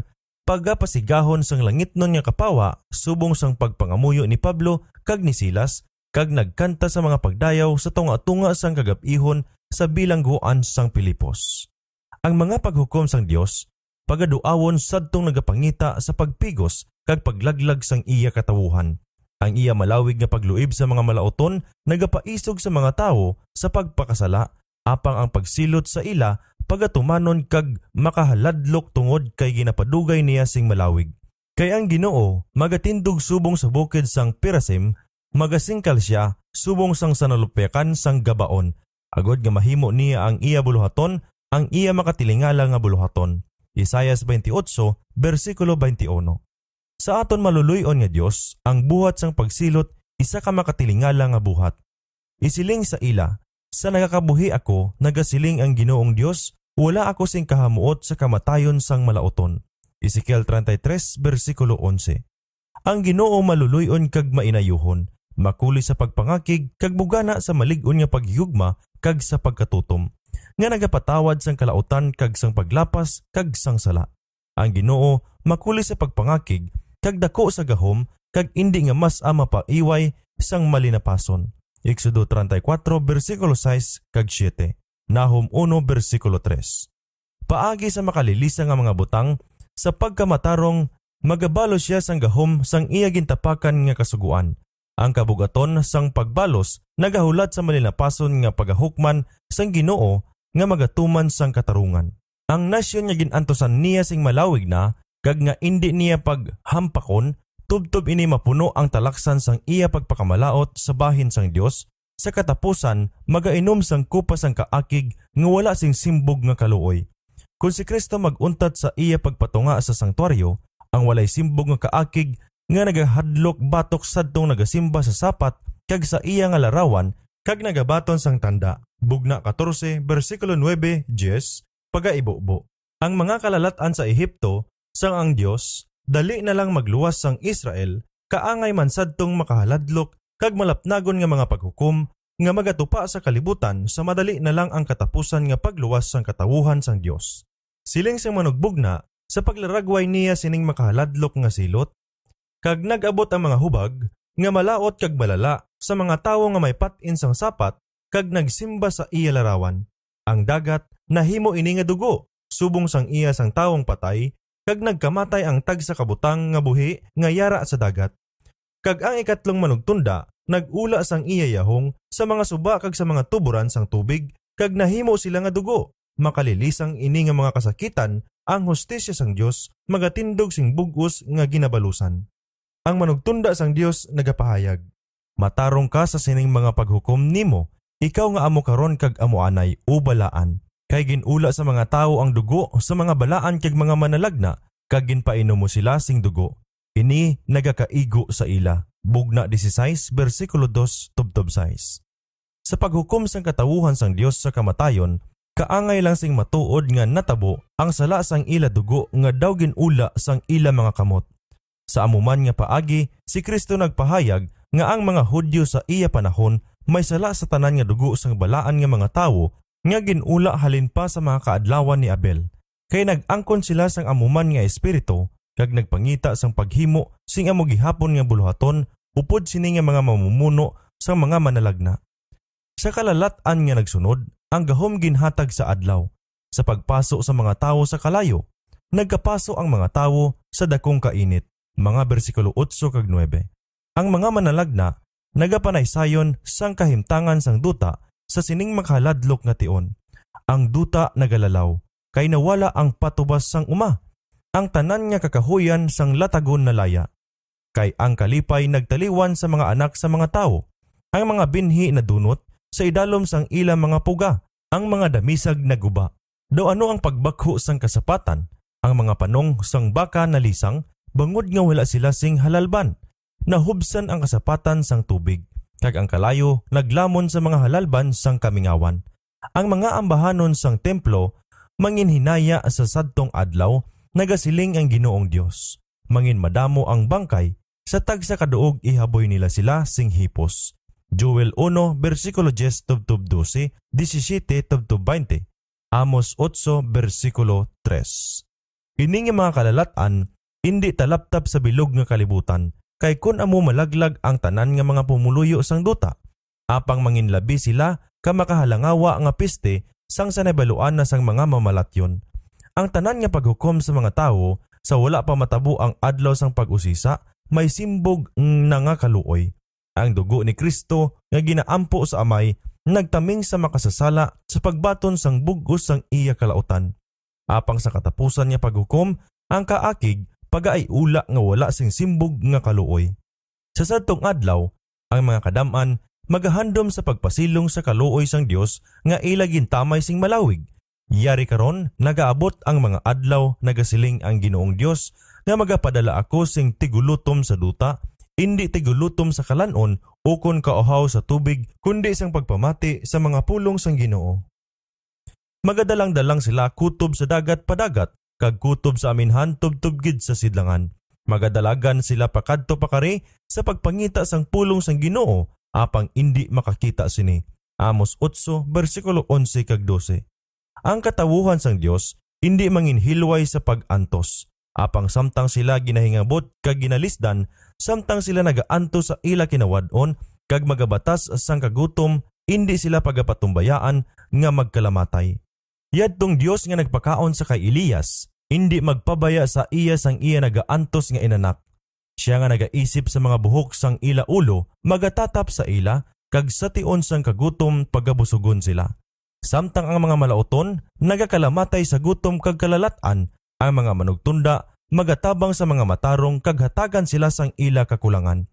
pagapasigahon sang langit nun nga kapawa subong sang pagpangamuyo ni Pablo kag ni Silas kag nagkanta sa mga pagdayaw sa tunga-tunga sang kagapihon sa bilangguan sang Pilipos. Ang mga paghukom sang Dios pagaduawon sadtong nagapangita sa pagpigos kag paglaglag sang iya katawuhan. Ang iya malawig nga pagluib sa mga malauton nagapaisog sa mga tao sa pagpakasala apang ang pagsilot sa ila pagatumanon kag makahaladlok tungod kay ginapadugay niya sing malawig. Kay ang Ginoo magatindog subong sa bukid sang Pirasim magasingkal siya subong sang sanalupekan sang Gabaon. Agod nga mahimo niya ang iya buluhaton ang iya makatilingala nga buluhaton. Isayas 28, versikulo 21. Sa aton maluluyon nga Dios ang buhat sang pagsilot isa ka makatilingala nga buhat. Isiling sa ila, sa nagakabuhi ako, nagasiling ang ginoong Dios, wala ako sing kahamuot sa kamatayon sang malauton. Ezekiel 33 bersikulo 11 Ang ginoo maluluyon kag mainayuhon, makuli sa pagpangakig kag bugana sa malig-on nga pagyugma kag sa pagkatutom nga nagapatawad sang kalautan kag sang paglapas kag sang sala. Ang Ginoo makuli sa pagpangakig kag sa gahom kag indi nga mas pa iway sang malinapason. Exodo 34 bersikulo 6 kag 7. Nahum 1 bersikulo 3. Paagi sa makalilisa nga mga butang sa pagkamatarong magabalos siya sang gahom sang iya gintapakan nga kasuguan. Ang kabugaton sang pagbalos nagahulat sa malinapason nga pagahukman sang Ginoo nga magatuman sang katarungan. Ang nasyon nga ginantosan niya sing malawig na kag nga indi niya paghampakon, tubtob ini mapuno ang talaksan sang iya pagpakamalaot sa bahin sang Dios, sa katapusan magainom sang kupas ang kaakig nga wala sing simbog nga kaluoy. Kung si Kristo maguntat sa iya pagpatunga sa sangtuaryo, ang walay simbog nga kaakig nga nagahadlok batok sadtong nagasimba sa sapat kag sa iya nga larawan kag nagabaton sang tanda. Bugna 14, versikulo 9, Jes, pagaibubo. Ang mga kalalatan sa Ehipto sang ang Dios, dali na lang magluwas sang Israel kaangay man sadtong makahaladlok kag malapnagon nga mga paghukom nga magatupa sa kalibutan sa madali na lang ang katapusan nga pagluwas sang katawuhan sang Dios. Siling sang manugbugna sa paglaragway niya sining makahaladlok nga silot kag nagabot ang mga hubag nga malaot kag malala sa mga tawo nga may patin sang sapat kag nagsimba sa iya larawan. Ang dagat nahimo ini nga dugo subong sang iya sang tawong patay kag nagkamatay ang tag sa kabutang nga buhi nga yara sa dagat. Kag ang ikatlong manugtunda, nagula sang iyayahong sa mga suba kag sa mga tuburan sang tubig kag nahimo sila nga dugo. Makalilis ang ini nga mga kasakitan ang hostisya sang Dios magatindog sing bugos nga ginabalusan. Ang manugtunda sang Dios nagapahayag, Matarong ka sa sining mga paghukom nimo, ikaw nga amo karon kag amo anay ubalaan kay ginula sa mga tao ang dugo sa mga balaan kag mga manalagna kag ginpainom mo sila sing dugo. Ini nagakaigo sa ila. Bugna 16 bersikulo 2 tubtob 6. Sa paghukom sang katawuhan sang Dios sa kamatayon, kaangay lang sing matuod nga natabo ang sala sang ila dugo nga daw ginula sang ila mga kamot. Sa amuman nga paagi, si Kristo nagpahayag nga ang mga Hudyo sa iya panahon may sala sa tanan nga dugo sang balaan nga mga tawo nga ginula halin pa sa mga kaadlawan ni Abel. Kay nagangkon sila sang amuman nga espiritu kag nagpangita sang paghimo sing amo gihapon nga buluhaton upod sini nga mga mamumuno sa mga manalagna. Sa kalalat-an nga nagsunod, ang gahom ginhatag sa adlaw. Sa pagpaso sa mga tao sa kalayo, nagkapaso ang mga tao sa dakong kainit. Mga bersikulo 8 kag 9. Ang mga manalagna nagapanaysayon sang kahimtangan sang duta sa sining makaladlok nga tion. Ang duta nagalalaw, kay nawala ang patubas sang uma, ang tanan nga kakahuyan sang latagon na laya. Kay ang kalipay nagtaliwan sa mga anak sa mga tao, ang mga binhi na dunot sa idalom sang ilang mga puga, ang mga damisag na guba. Daw ano ang pagbakho sang kasapatan, ang mga panong sang baka na lisang, bangod nga wala sila sing halalban, nahubsan ang kasapatan sang tubig Kag ang kalayo, naglamon sa mga halalban sang kamingawan. Ang mga ambahanon sang templo, manginhinaya sa sadtong adlaw, nagasiling ang ginoong Dios. Mangin madamo ang bangkay, sa tag sa kaduog ihaboy nila sila sing hipos. Joel 1, versikulo 10, tubtub 12, 17, tubtub 20, Amos 8, versikulo 3. Ining mga kalalatan, hindi talaptap sa bilog nga kalibutan, kay kun amo malaglag ang tanan nga mga pumuluyo sang duta. Apang manginlabi sila ka makahalangawa nga piste sang sanabaluan na sang mga mamalatyon. Ang tanan nga paghukom sa mga tao sa wala pa matabo ang adlaw sang pag-usisa may simbog na nga kaluoy. Ang dugo ni Kristo nga ginaampo sa amay nagtaming sa makasasala sa pagbaton sang bugos sang iya kalautan. Apang sa katapusan niya paghukom, ang kaakig pagaay ula nga wala sing simbog nga kaluoy. Sa sadtong adlaw, ang mga kadaman magahandom sa pagpasilong sa kaluoy sang Dios nga ilagin tamay sing malawig. Yari karon nagaabot ang mga adlaw nagasiling ang Ginoong Dios nga magapadala ako sing tigulutom sa duta, indi tigulutom sa kalanon o kon kaohaw sa tubig kundi sang pagpamati sa mga pulong sang Ginoo. Magadalang-dalang sila kutob sa dagat padagat kag kutob sa aminhan tubtob gid sa sidlangan. Magadalagan sila pakadto pa sa pagpangita sang pulong sang Ginoo apang indi makakita sini. Amos 8 bersikulo 11 kag 12. Ang katawuhan sang Dios hindi manginhilway sa pagantos apang samtang sila ginahingabot kag ginalisdan samtang sila nagaantos sa ila kinawad-on kag magabatas sang kagutom hindi sila pagapatumbayaan nga magkalamatay Yadtong Dios nga nagpakaon sa kay Elias, hindi magpabaya sa iya sang iya nagaantos nga inanak. Siya nga nagaisip sa mga buhok sang ila ulo, magatatap sa ila, kag sa tion sang kagutom pagabusugon sila. Samtang ang mga malauton, nagakalamatay sa gutom kag kalalatan, ang mga manugtunda, magatabang sa mga matarong kaghatagan sila sang ila kakulangan.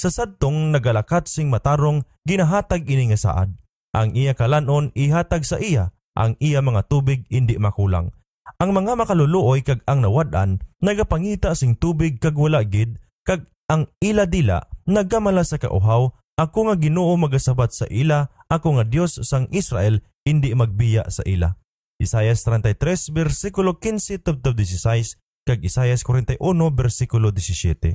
Sa sadtong nagalakat sing matarong, ginahatag ini nga saad. Ang iya kalanon ihatag sa iya, ang iya mga tubig indi makulang. Ang mga makaluluoy kag ang nawadan, nagapangita sing tubig kag wala gid, kag ang ila dila, nagamala sa kauhaw, ako nga ginoo magasabat sa ila, ako nga Dios sang Israel, hindi magbiya sa ila. Isayas 33, versikulo 15 to 16, kag Isayas 41, versikulo 17.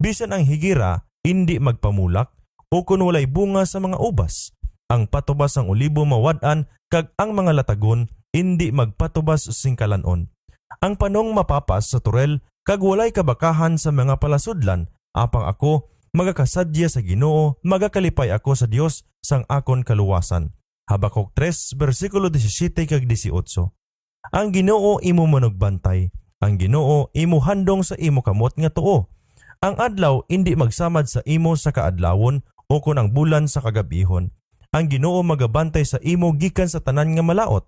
Bisan ang higira, hindi magpamulak, o kun walay bunga sa mga ubas, ang patubas ang olibo mawadan kag ang mga latagon indi magpatubas singkalanon. Ang panong mapapas sa turel kag walay kabakahan sa mga palasudlan apang ako magakasadya sa Ginoo magakalipay ako sa Dios sang akon kaluwasan. Habakok 3 bersikulo 17 kag 18. Ang Ginoo imo manogbantay, ang Ginoo imo handong sa imo kamot nga tuo. Ang adlaw indi magsamad sa imo sa kaadlawon o kun ang bulan sa kagabihon ang Ginoo magabantay sa imo gikan sa tanan nga malaot.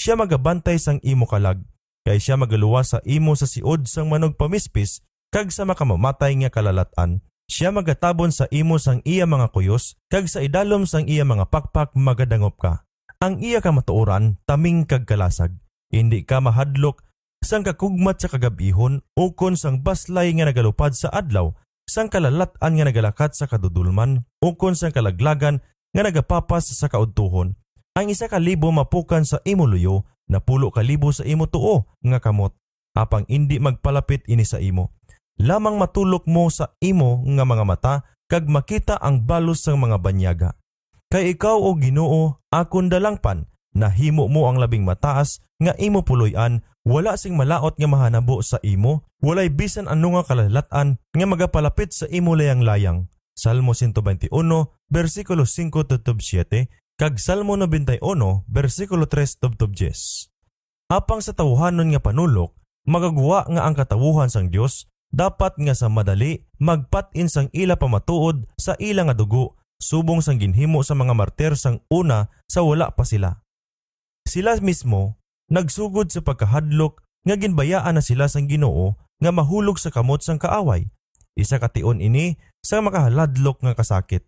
Siya magabantay sang imo kalag kay siya magaluwas sa imo sa siod sang manog pamispis kag sa makamamatay nga kalalatan. Siya magatabon sa imo sang iya mga kuyos kag sa idalom sang iya mga pakpak magadangop ka. Ang iya ka matuoran taming kag kalasag. Hindi ka mahadlok sang kakugmat sa kagabihon ukon sang baslay nga nagalupad sa adlaw sang kalalatan nga nagalakat sa kadudulman ukon sang kalaglagan nga nagapapas sa kaudtuhon. Ang isa ka libo mapukan sa imo luyo, na pulo ka libo sa imo tuo nga kamot, apang indi magpalapit ini sa imo. Lamang matulok mo sa imo nga mga mata, kag makita ang balos sa mga banyaga. Kay ikaw o ginoo, akon dalangpan, na himo mo ang labing mataas nga imo puloyan wala sing malaot nga mahanabo sa imo walay bisan ano nga kalalatan nga magapalapit sa imo layang-layang Salmo 121, versikulo 5 tutub 7, kag Salmo 91, versikulo 3 tutub 10. Apang sa tawuhanon nga panulok, magagawa nga ang katawuhan sang Dios dapat nga sa madali magpatin sang ila pamatuod sa ila nga dugo subong sang ginhimo sa mga martir sang una sa wala pa sila. Sila mismo nagsugod sa pagkahadlok nga ginbayaan na sila sang Ginoo nga mahulog sa kamot sang kaaway isa ka tion ini sa makahaladlok nga kasakit.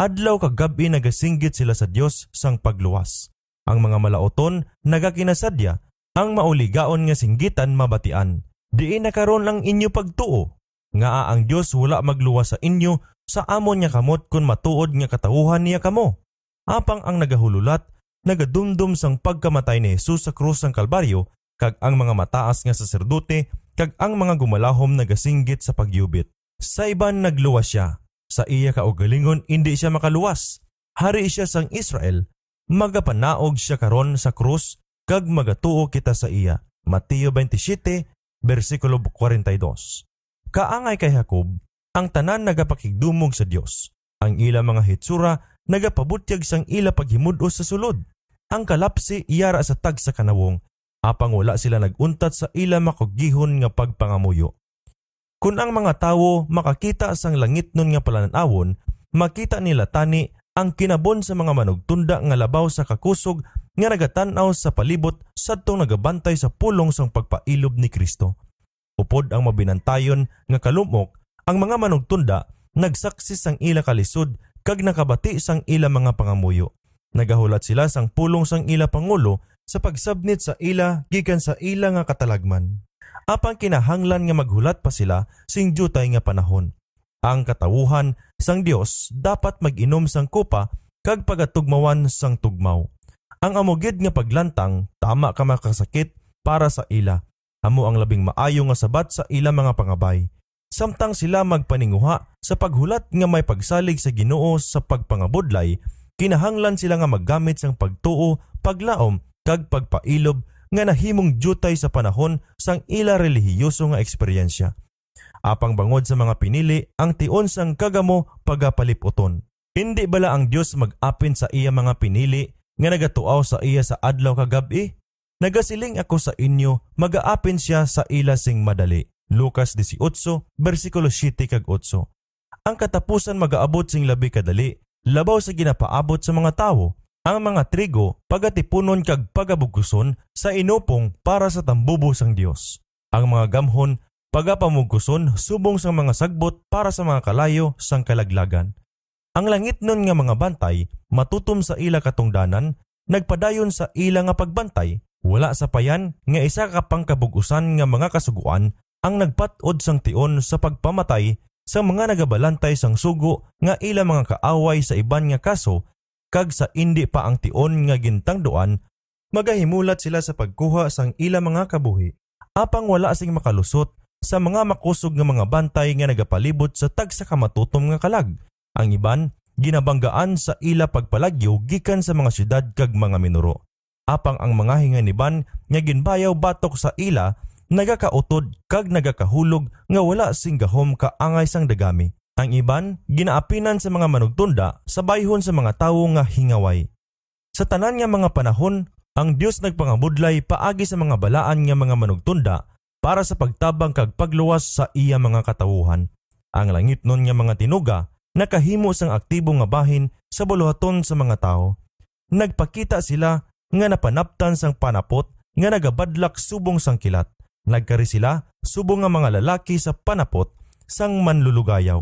Adlaw kagabi nagasinggit sila sa Dios sang pagluwas. Ang mga malaoton nagakinasadya ang mauligaon nga singgitan mabatian. Diin nakaron lang inyo pagtuo. Nga ang Dios wala magluwas sa inyo sa amon niya kamot kun matuod nga katawuhan niya kamo. Apang ang nagahululat nagadumdum sang pagkamatay ni Jesus sa krus sang Kalbaryo kag ang mga mataas nga saserdote kag ang mga gumalahom nagasinggit sa pagyubit. Sa iban nagluwas siya, sa iya kaugalingon indi siya makaluwas. Hari siya sang Israel, magapanaog siya karon sa krus, kag magatuo kita sa iya. Mateo 27, versikulo 42. Kaangay kay Jacob, ang tanan nagapakigdumog sa Dios. Ang ila mga hitsura nagapabutyag sang ila paghimudo sa sulod. Ang kalapsi iyara sa tag sa kanawong, apang wala sila naguntat sa ila makugihon nga pagpangamuyo. Kung ang mga tawo makakita sang langit nun nga palananawon, makita nila tani ang kinabon sa mga manugtunda nga labaw sa kakusog nga nagatanaw sa palibot sadtong nagabantay sa pulong sang pagpailob ni Kristo. Upod ang mabinantayon nga kalumok, ang mga manugtunda nagsaksi sang ila kalisod kag nakabati sang ila mga pangamuyo. Nagahulat sila sang pulong sang ila pangulo sa pagsabnit sa ila gikan sa ila nga katalagman apang kinahanglan nga maghulat pa sila sing dutay nga panahon. Ang katawuhan sang Dios dapat mag-inom sang kupa kag pagatugmawan sang tugmaw. Ang amugid nga paglantang tama ka makasakit para sa ila. Amo ang labing maayo nga sabat sa ila mga pangabay. Samtang sila magpaninguha sa paghulat nga may pagsalig sa Ginoo sa pagpangabudlay, kinahanglan sila nga maggamit sang pagtuo, paglaom kag pagpailob nga nahimong dutay sa panahon sang ila relihiyoso nga eksperyensya. Apang bangod sa mga pinili ang tion sang kagamo pagapalipoton. Hindi bala ang Dios mag-apin sa iya mga pinili nga nagatuaw sa iya sa adlaw kagabi? Nagasiling ako sa inyo, mag-aapin siya sa ila sing madali. Lucas 18, versikulo 7 kag 8. Ang katapusan mag-aabot sing labi kadali, labaw sa ginapaabot sa mga tawo, ang mga trigo pagatipunon kag pagabuguson sa inupong para sa tambubo sang Dios. Ang mga gamhon pagapamuguson subong sang mga sagbot para sa mga kalayo sang kalaglagan. Ang langit nun nga mga bantay matutom sa ila katungdanan nagpadayon sa ila nga pagbantay wala sa payan nga isa ka pangkabugusan nga mga kasuguan ang nagpatod sang tion sa pagpamatay sa mga nagabalantay sang sugo nga ila mga kaaway sa iban nga kaso kag sa indi pa ang tion nga gintangduan, magahimulat sila sa pagkuha sang ila mga kabuhi, apang wala sing makalusot sa mga makusog nga mga bantay nga nagapalibot sa tag sa kamatutom nga kalag. Ang iban, ginabanggaan sa ila pagpalagyo gikan sa mga syudad kag mga minuro. Apang ang mga hinga ni Ban nga ginbayaw batok sa ila nagakautod kag nagakahulog nga wala sing gahom kaangay sang dagami. Ang iban, ginaapinan sa mga manugtunda sa bayhon sa mga tao nga hingaway. Sa tanan nga mga panahon, ang Dios nagpangabudlay paagi sa mga balaan nga mga manugtunda para sa pagtabang kag pagluwas sa iya mga katawuhan. Ang langit nun nga mga tinuga nakahimo sang aktibo nga bahin sa buluhaton sa mga tao. Nagpakita sila nga napanaptan sang panapot nga nagabadlak subong sang kilat. Nagkari sila subong nga mga lalaki sa panapot sang manlulugayaw.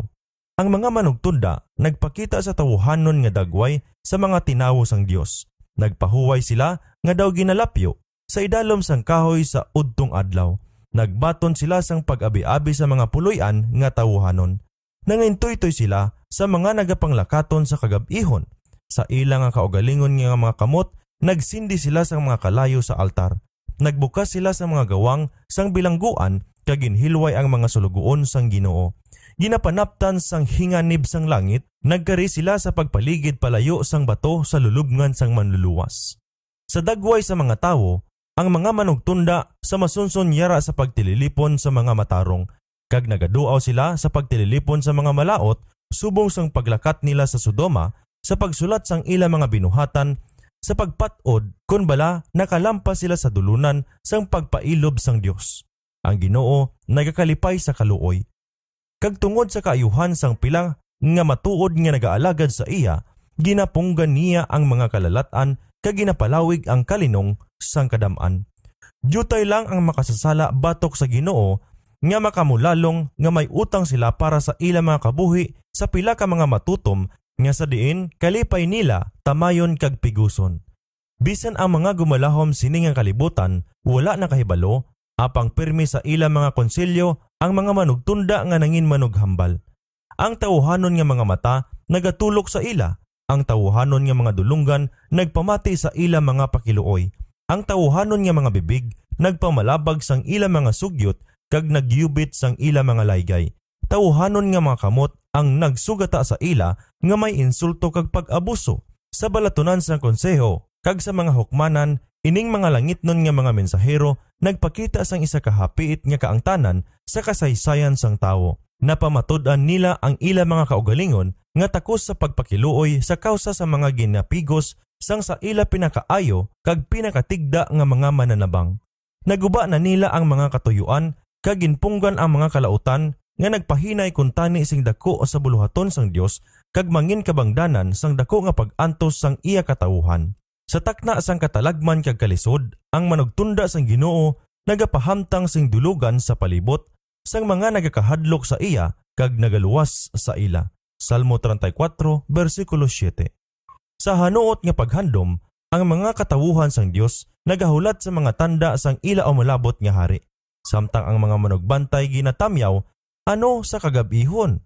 Ang mga manugtunda nagpakita sa tawuhanon nga dagway sa mga tinawo sang Dios. Nagpahuway sila nga daw ginalapyo sa idalom sang kahoy sa udtong adlaw. Nagbaton sila sang pag-abi-abi sa mga puloyan nga tawuhanon. Nangintoy-toy sila sa mga nagapanglakaton sa kagabihon. Sa ilang nga kaugalingon nga mga kamot, nagsindi sila sang mga kalayo sa altar. Nagbukas sila sa mga gawang sang bilangguan kag ginhilway ang mga sulugoon sang Ginoo ginapanaptan sang hinganib sang langit, nagkari sila sa pagpaligid palayo sang bato sa lulubngan sang manluluwas. Sa dagway sa mga tao, ang mga manugtunda sa masunsun yara sa pagtililipon sa mga matarong, kag nagaduaw sila sa pagtililipon sa mga malaot, subong sang paglakat nila sa Sodoma, sa pagsulat sang ila mga binuhatan sa pagpatod kun bala nakalampas sila sa dulunan sang pagpailob sang Dios. Ang Ginoo nagakalipay sa kaluoy Kag tungod sa kaayuhan sang pilang nga matuod nga nagaalagad sa iya, ginapunggan niya ang mga kalalatan kag ginapalawig ang kalinong sang kadaman. Diyutay lang ang makasasala batok sa Ginoo nga makamulalong nga may utang sila para sa ila mga kabuhi sa pila ka mga matutom nga sa diin kalipay nila tamayon kag piguson. Bisan ang mga gumalahom sining ang kalibutan, wala na kahibalo, apang pirmi sa ila mga konsilyo ang mga manugtunda nga nangin manughambal. Ang tawuhanon nga mga mata nagatulok sa ila, ang tawuhanon nga mga dulungan nagpamati sa ila mga pakiluoy. Ang tawuhanon nga mga bibig nagpamalabag sang ila mga sugyot kag nagyubit sang ila mga laygay. Tawuhanon nga mga kamot ang nagsugata sa ila nga may insulto kag pag-abuso sa balatunan sa konseho kag sa mga hukmanan ining mga langit nun nga mga mensahero nagpakita sang isa kahapiit nga kaangtanan sa kasaysayan sang tawo. Napamatudan nila ang ila mga kaugalingon nga takos sa pagpakiluoy sa kausa sa mga ginapigos sang sa ila pinakaayo kag pinakatigda nga mga mananabang. Naguba na nila ang mga katuyuan kag ginpunggan ang mga kalautan nga nagpahinay kun tani sing dako sa buluhaton sang Dios kag mangin kabangdanan sang dako nga pag-antos sang iya katawuhan. Sa takna sang katalagman kag kalisod, ang manugtunda sang Ginoo nagapahamtang sing dulugan sa palibot sang mga nagakahadlok sa iya kag nagaluwas sa ila. Salmo 34 bersikulo 7. Sa hanuot nga paghandom, ang mga katawuhan sang Dios nagahulat sa mga tanda sang ila o malabot nga hari. Samtang ang mga manugbantay ginatamyaw ano sa kagabihon.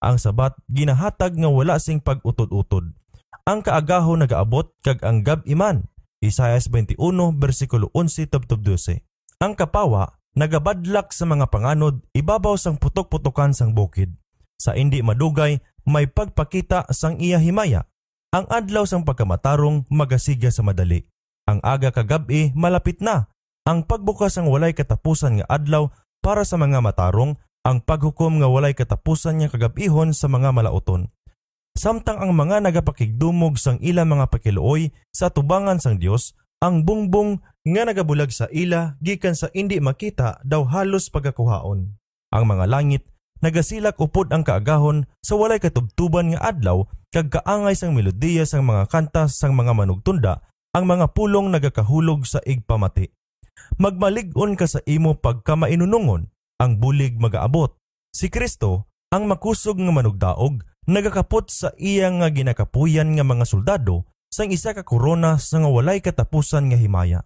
Ang sabat ginahatag nga wala sing pagutod-utod ang kaagaho nagaabot kag ang gab iman. Isaias 21 bersikulo 11 tubtob 12. Ang kapawa nagabadlak sa mga panganod ibabaw sang putok-putokan sang bukid. Sa indi madugay may pagpakita sang iya himaya. Ang adlaw sang pagkamatarong magasigya sa madali. Ang aga kagabi malapit na. Ang pagbukas ang walay katapusan nga adlaw para sa mga matarong ang paghukom nga walay katapusan nga kagabihon sa mga malauton samtang ang mga nagapakigdumog sang ila mga pakiluoy sa tubangan sang Dios ang bungbong nga nagabulag sa ila gikan sa indi makita daw halos pagakuhaon. Ang mga langit nagasilak upod ang kaagahon sa walay katubtuban nga adlaw kag kaangay sang melodiya sang mga kanta sang mga manugtunda ang mga pulong nagakahulog sa igpamati. Magmalig-on ka sa imo pagka mainunungon, ang bulig magaabot. Si Kristo, ang makusog nga manugdaog, nagakapot sa iya nga ginakapuyan nga mga soldado sang isa ka korona sa nga walay katapusan nga himaya.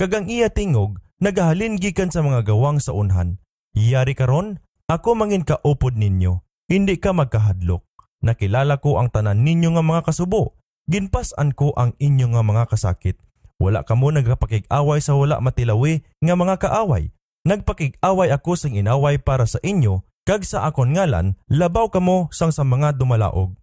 Kagang iya tingog, nagahalin gikan sa mga gawang sa unhan. Yari karon, ako mangin ka upod ninyo, hindi ka magkahadlok. Nakilala ko ang tanan ninyo nga mga kasubo, ginpasan ko ang inyo nga mga kasakit. Wala ka mo nagpakig-away sa wala matilawi nga mga kaaway. Nagpakig-away ako sa inaway para sa inyo kag sa akon ngalan labaw kamo sang sa mga dumalaog.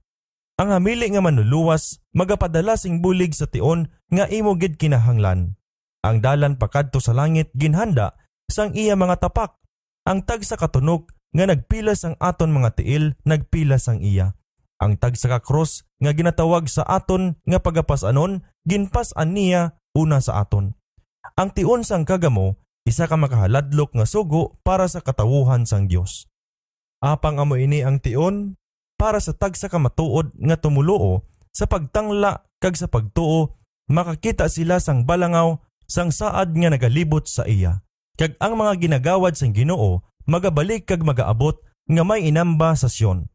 Ang hamili nga manuluwas magapadala sing bulig sa tion nga imo gid kinahanglan. Ang dalan pakadto sa langit ginhanda sang iya mga tapak. Ang tag sa katunog nga nagpila sang aton mga tiil nagpila sang iya. Ang tag sa kakros nga ginatawag sa aton nga pagapasanon ginpasan niya una sa aton. Ang tion sang kagamo isa ka makahaladlok nga sugo para sa katawuhan sang Dios apang amo ini ang tion para sa tag sa kamatuod nga tumuloo sa pagtangla kag sa pagtuo makakita sila sang balangaw sang saad nga nagalibot sa iya kag ang mga ginagawad sang Ginoo magabalik kag magaabot nga may inamba sa Siyon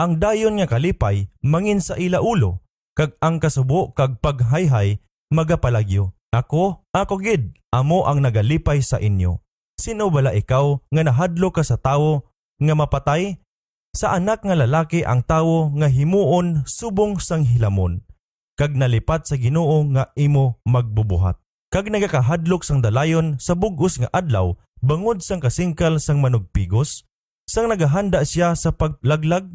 ang dayon nga kalipay mangin sa ila ulo kag ang kasubo kag paghayhay magapalagyo ako ako gid amo ang nagalipay sa inyo sino bala ikaw nga nahadlo ka sa tawo nga mapatay sa anak nga lalaki ang tawo nga himuon subong sang hilamon kag nalipat sa Ginoo nga imo magbubuhat kag nagakahadlok sang dalayon sa bugos nga adlaw bangod sang kasingkal sang manugpigos sang nagahanda siya sa paglaglag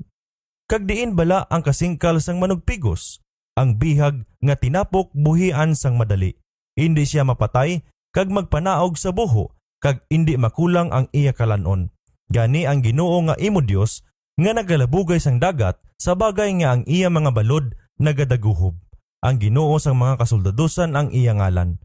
kag diin bala ang kasingkal sang manugpigos ang bihag nga tinapok buhian sang madali indi siya mapatay kag magpanaog sa buho kag indi makulang ang iya kalanon Gani ang Ginoo nga imo Dios nga nagalabugay sang dagat sa bagay nga ang iya mga balod nagadaguhob. Ang Ginoo sang mga kasoldadusan ang iya ngalan.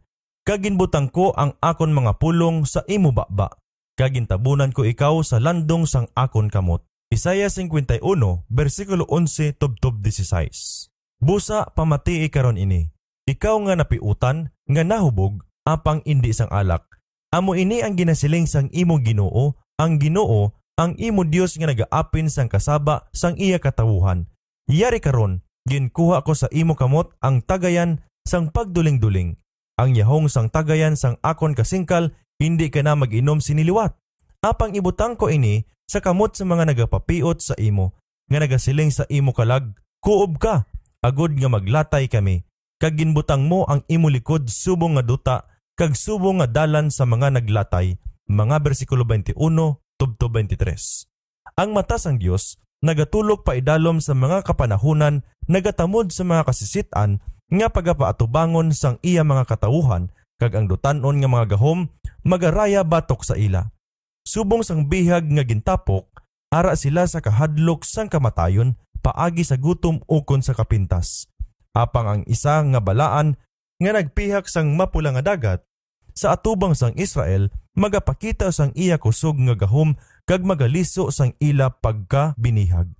Kaginbutang ko ang akon mga pulong sa imo baba. Kagintabunan ko ikaw sa landong sang akon kamot. Isaya 51 bersikulo 11 tubtob 16. Busa pamati karon ini. Ikaw nga napiutan nga nahubog apang indi sang alak. Amo ini ang ginasiling sang imo Ginoo ang Ginoo ang imo Dios nga nagaapin sang kasaba sang iya katawuhan. Yari karon, ginkuha ko sa imo kamot ang tagayan sang pagduling-duling. Ang yahong sang tagayan sang akon kasingkal hindi ka na mag-inom siniliwat. Apang ibutang ko ini sa kamot sa mga nagapapiot sa imo, nga nagasiling sa imo kalag, kuob ka, agod nga maglatay kami. Kag ginbutang mo ang imo likod subong nga duta, kag subong nga dalan sa mga naglatay mga bersikulo 21 tubto 23. Ang mata sang Dios nagatulog paidalom sa mga kapanahunan nagatamod sa mga kasisitan nga pagapaatubangon sang iya mga katawuhan kag ang dutanon nga mga gahom magaraya batok sa ila. Subong sang bihag nga gintapok ara sila sa kahadlok sang kamatayon paagi sa gutom ukon sa kapintas. Apang ang isa nga balaan nga nagpihak sang mapula nga dagat sa atubang sang Israel magapakita sang iya kusog nga gahom kag magaliso sang ila pagka binihag.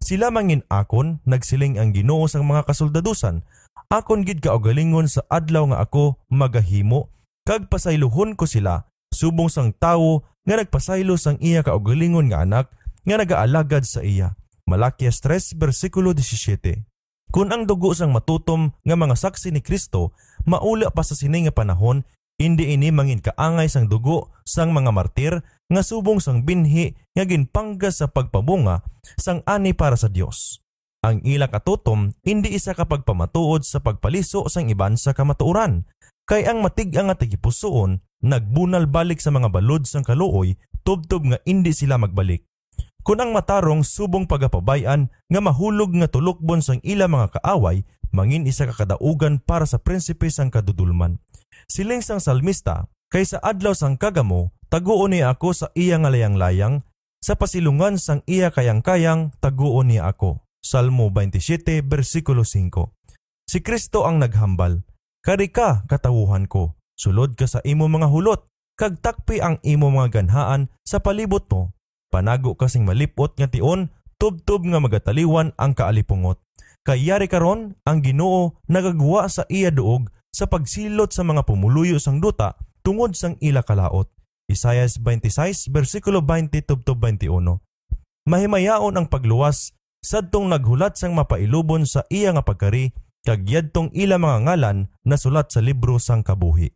Sila mangin akon nagsiling ang Ginoo sang mga kasoldadusan. Akon gid kaugalingon sa adlaw nga ako magahimo kag pasaylohon ko sila subong sang tawo nga nagpasaylo sang iya kaugalingon nga anak nga nagaalagad sa iya. Malakias 3 bersikulo 17. Kung ang dugo sang matutom nga mga saksi ni Kristo maula pa sa sini nga panahon hindi ini mangin kaangay sang dugo sang mga martir nga subong sang binhi nga ginpanggas sa pagpabunga sang ani para sa Dios. Ang ila katutom hindi isa kapag pamatuod sa pagpaliso sang iban sa kamatuoran kay ang matig-ang nga tagipusoon nagbunal balik sa mga balod sang kaluoy tubtob nga hindi sila magbalik. Kun ang matarong subong pagapabayan nga mahulog nga tulukbon sang ila mga kaaway mangin isa ka kadaugan para sa prinsipe sang kadudulman sila isang salmista, kaysa adlaw sang kagamo, taguon ni ako sa iya nga layang-layang, sa pasilungan sang iya kayang-kayang, taguon ni ako. Salmo 27, versikulo 5. Si Kristo ang naghambal, Kari ka, katawuhan ko, sulod ka sa imo mga hulot, kag takpi ang imo mga ganhaan sa palibot mo. Panago kasing malipot nga tion, tubtob nga magataliwan ang kaalipungot. Kay karon ang Ginoo nagagawa sa iya duog sa pagsilot sa mga pumuluyo sang duta tungod sang ila kalaot. Isaiah 26 bersikulo 20 to 21. Mahimayaon ang pagluwas sadtong naghulat sang mapailubon sa iya nga pagkari kag yadtong ila mga ngalan na sulat sa libro sang kabuhi.